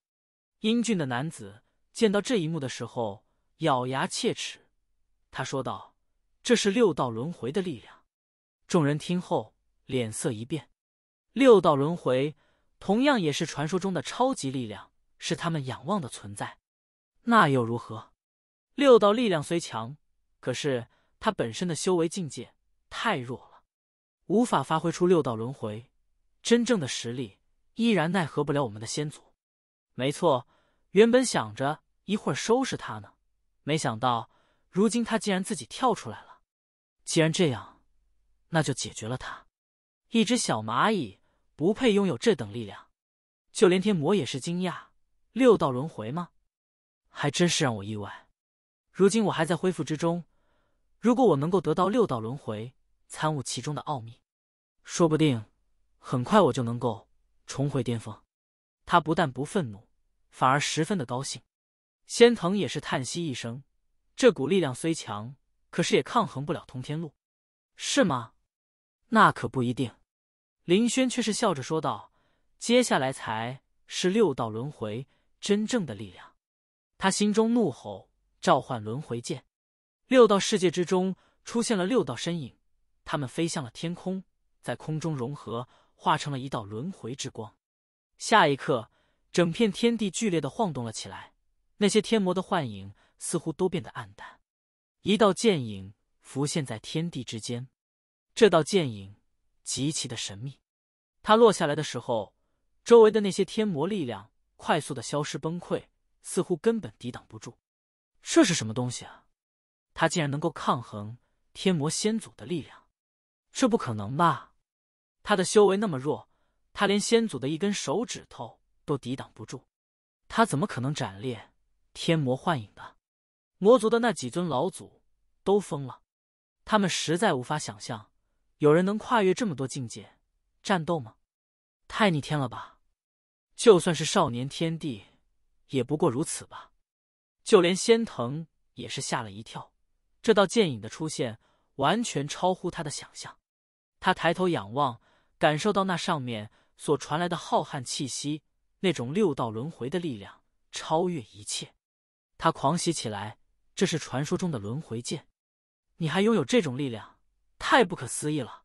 英俊的男子见到这一幕的时候，咬牙切齿，他说道：“这是六道轮回的力量。”众人听后，脸色一变。六道轮回同样也是传说中的超级力量，是他们仰望的存在。那又如何？六道力量虽强，可是他本身的修为境界太弱了，无法发挥出六道轮回真正的实力，依然奈何不了我们的先祖。没错，原本想着一会儿收拾他呢，没想到如今他竟然自己跳出来了。既然这样，那就解决了他。一只小蚂蚁不配拥有这等力量，就连天魔也是惊讶：六道轮回吗？还真是让我意外。如今我还在恢复之中，如果我能够得到六道轮回，参悟其中的奥秘，说不定很快我就能够重回巅峰。他不但不愤怒，反而十分的高兴。仙藤也是叹息一声：“这股力量虽强，可是也抗衡不了通天路，是吗？”那可不一定。林轩却是笑着说道：“接下来才是六道轮回真正的力量。”他心中怒吼。召唤轮回剑，六道世界之中出现了六道身影，他们飞向了天空，在空中融合，化成了一道轮回之光。下一刻，整片天地剧烈的晃动了起来，那些天魔的幻影似乎都变得暗淡。一道剑影浮现在天地之间，这道剑影极其的神秘。它落下来的时候，周围的那些天魔力量快速的消失崩溃，似乎根本抵挡不住。这是什么东西啊？他竟然能够抗衡天魔先祖的力量，这不可能吧？他的修为那么弱，他连先祖的一根手指头都抵挡不住，他怎么可能斩裂天魔幻影的？魔族的那几尊老祖都疯了，他们实在无法想象，有人能跨越这么多境界战斗吗？太逆天了吧！就算是少年天帝，也不过如此吧。就连仙藤也是吓了一跳，这道剑影的出现完全超乎他的想象。他抬头仰望，感受到那上面所传来的浩瀚气息，那种六道轮回的力量超越一切。他狂喜起来，这是传说中的轮回剑，你还拥有这种力量，太不可思议了！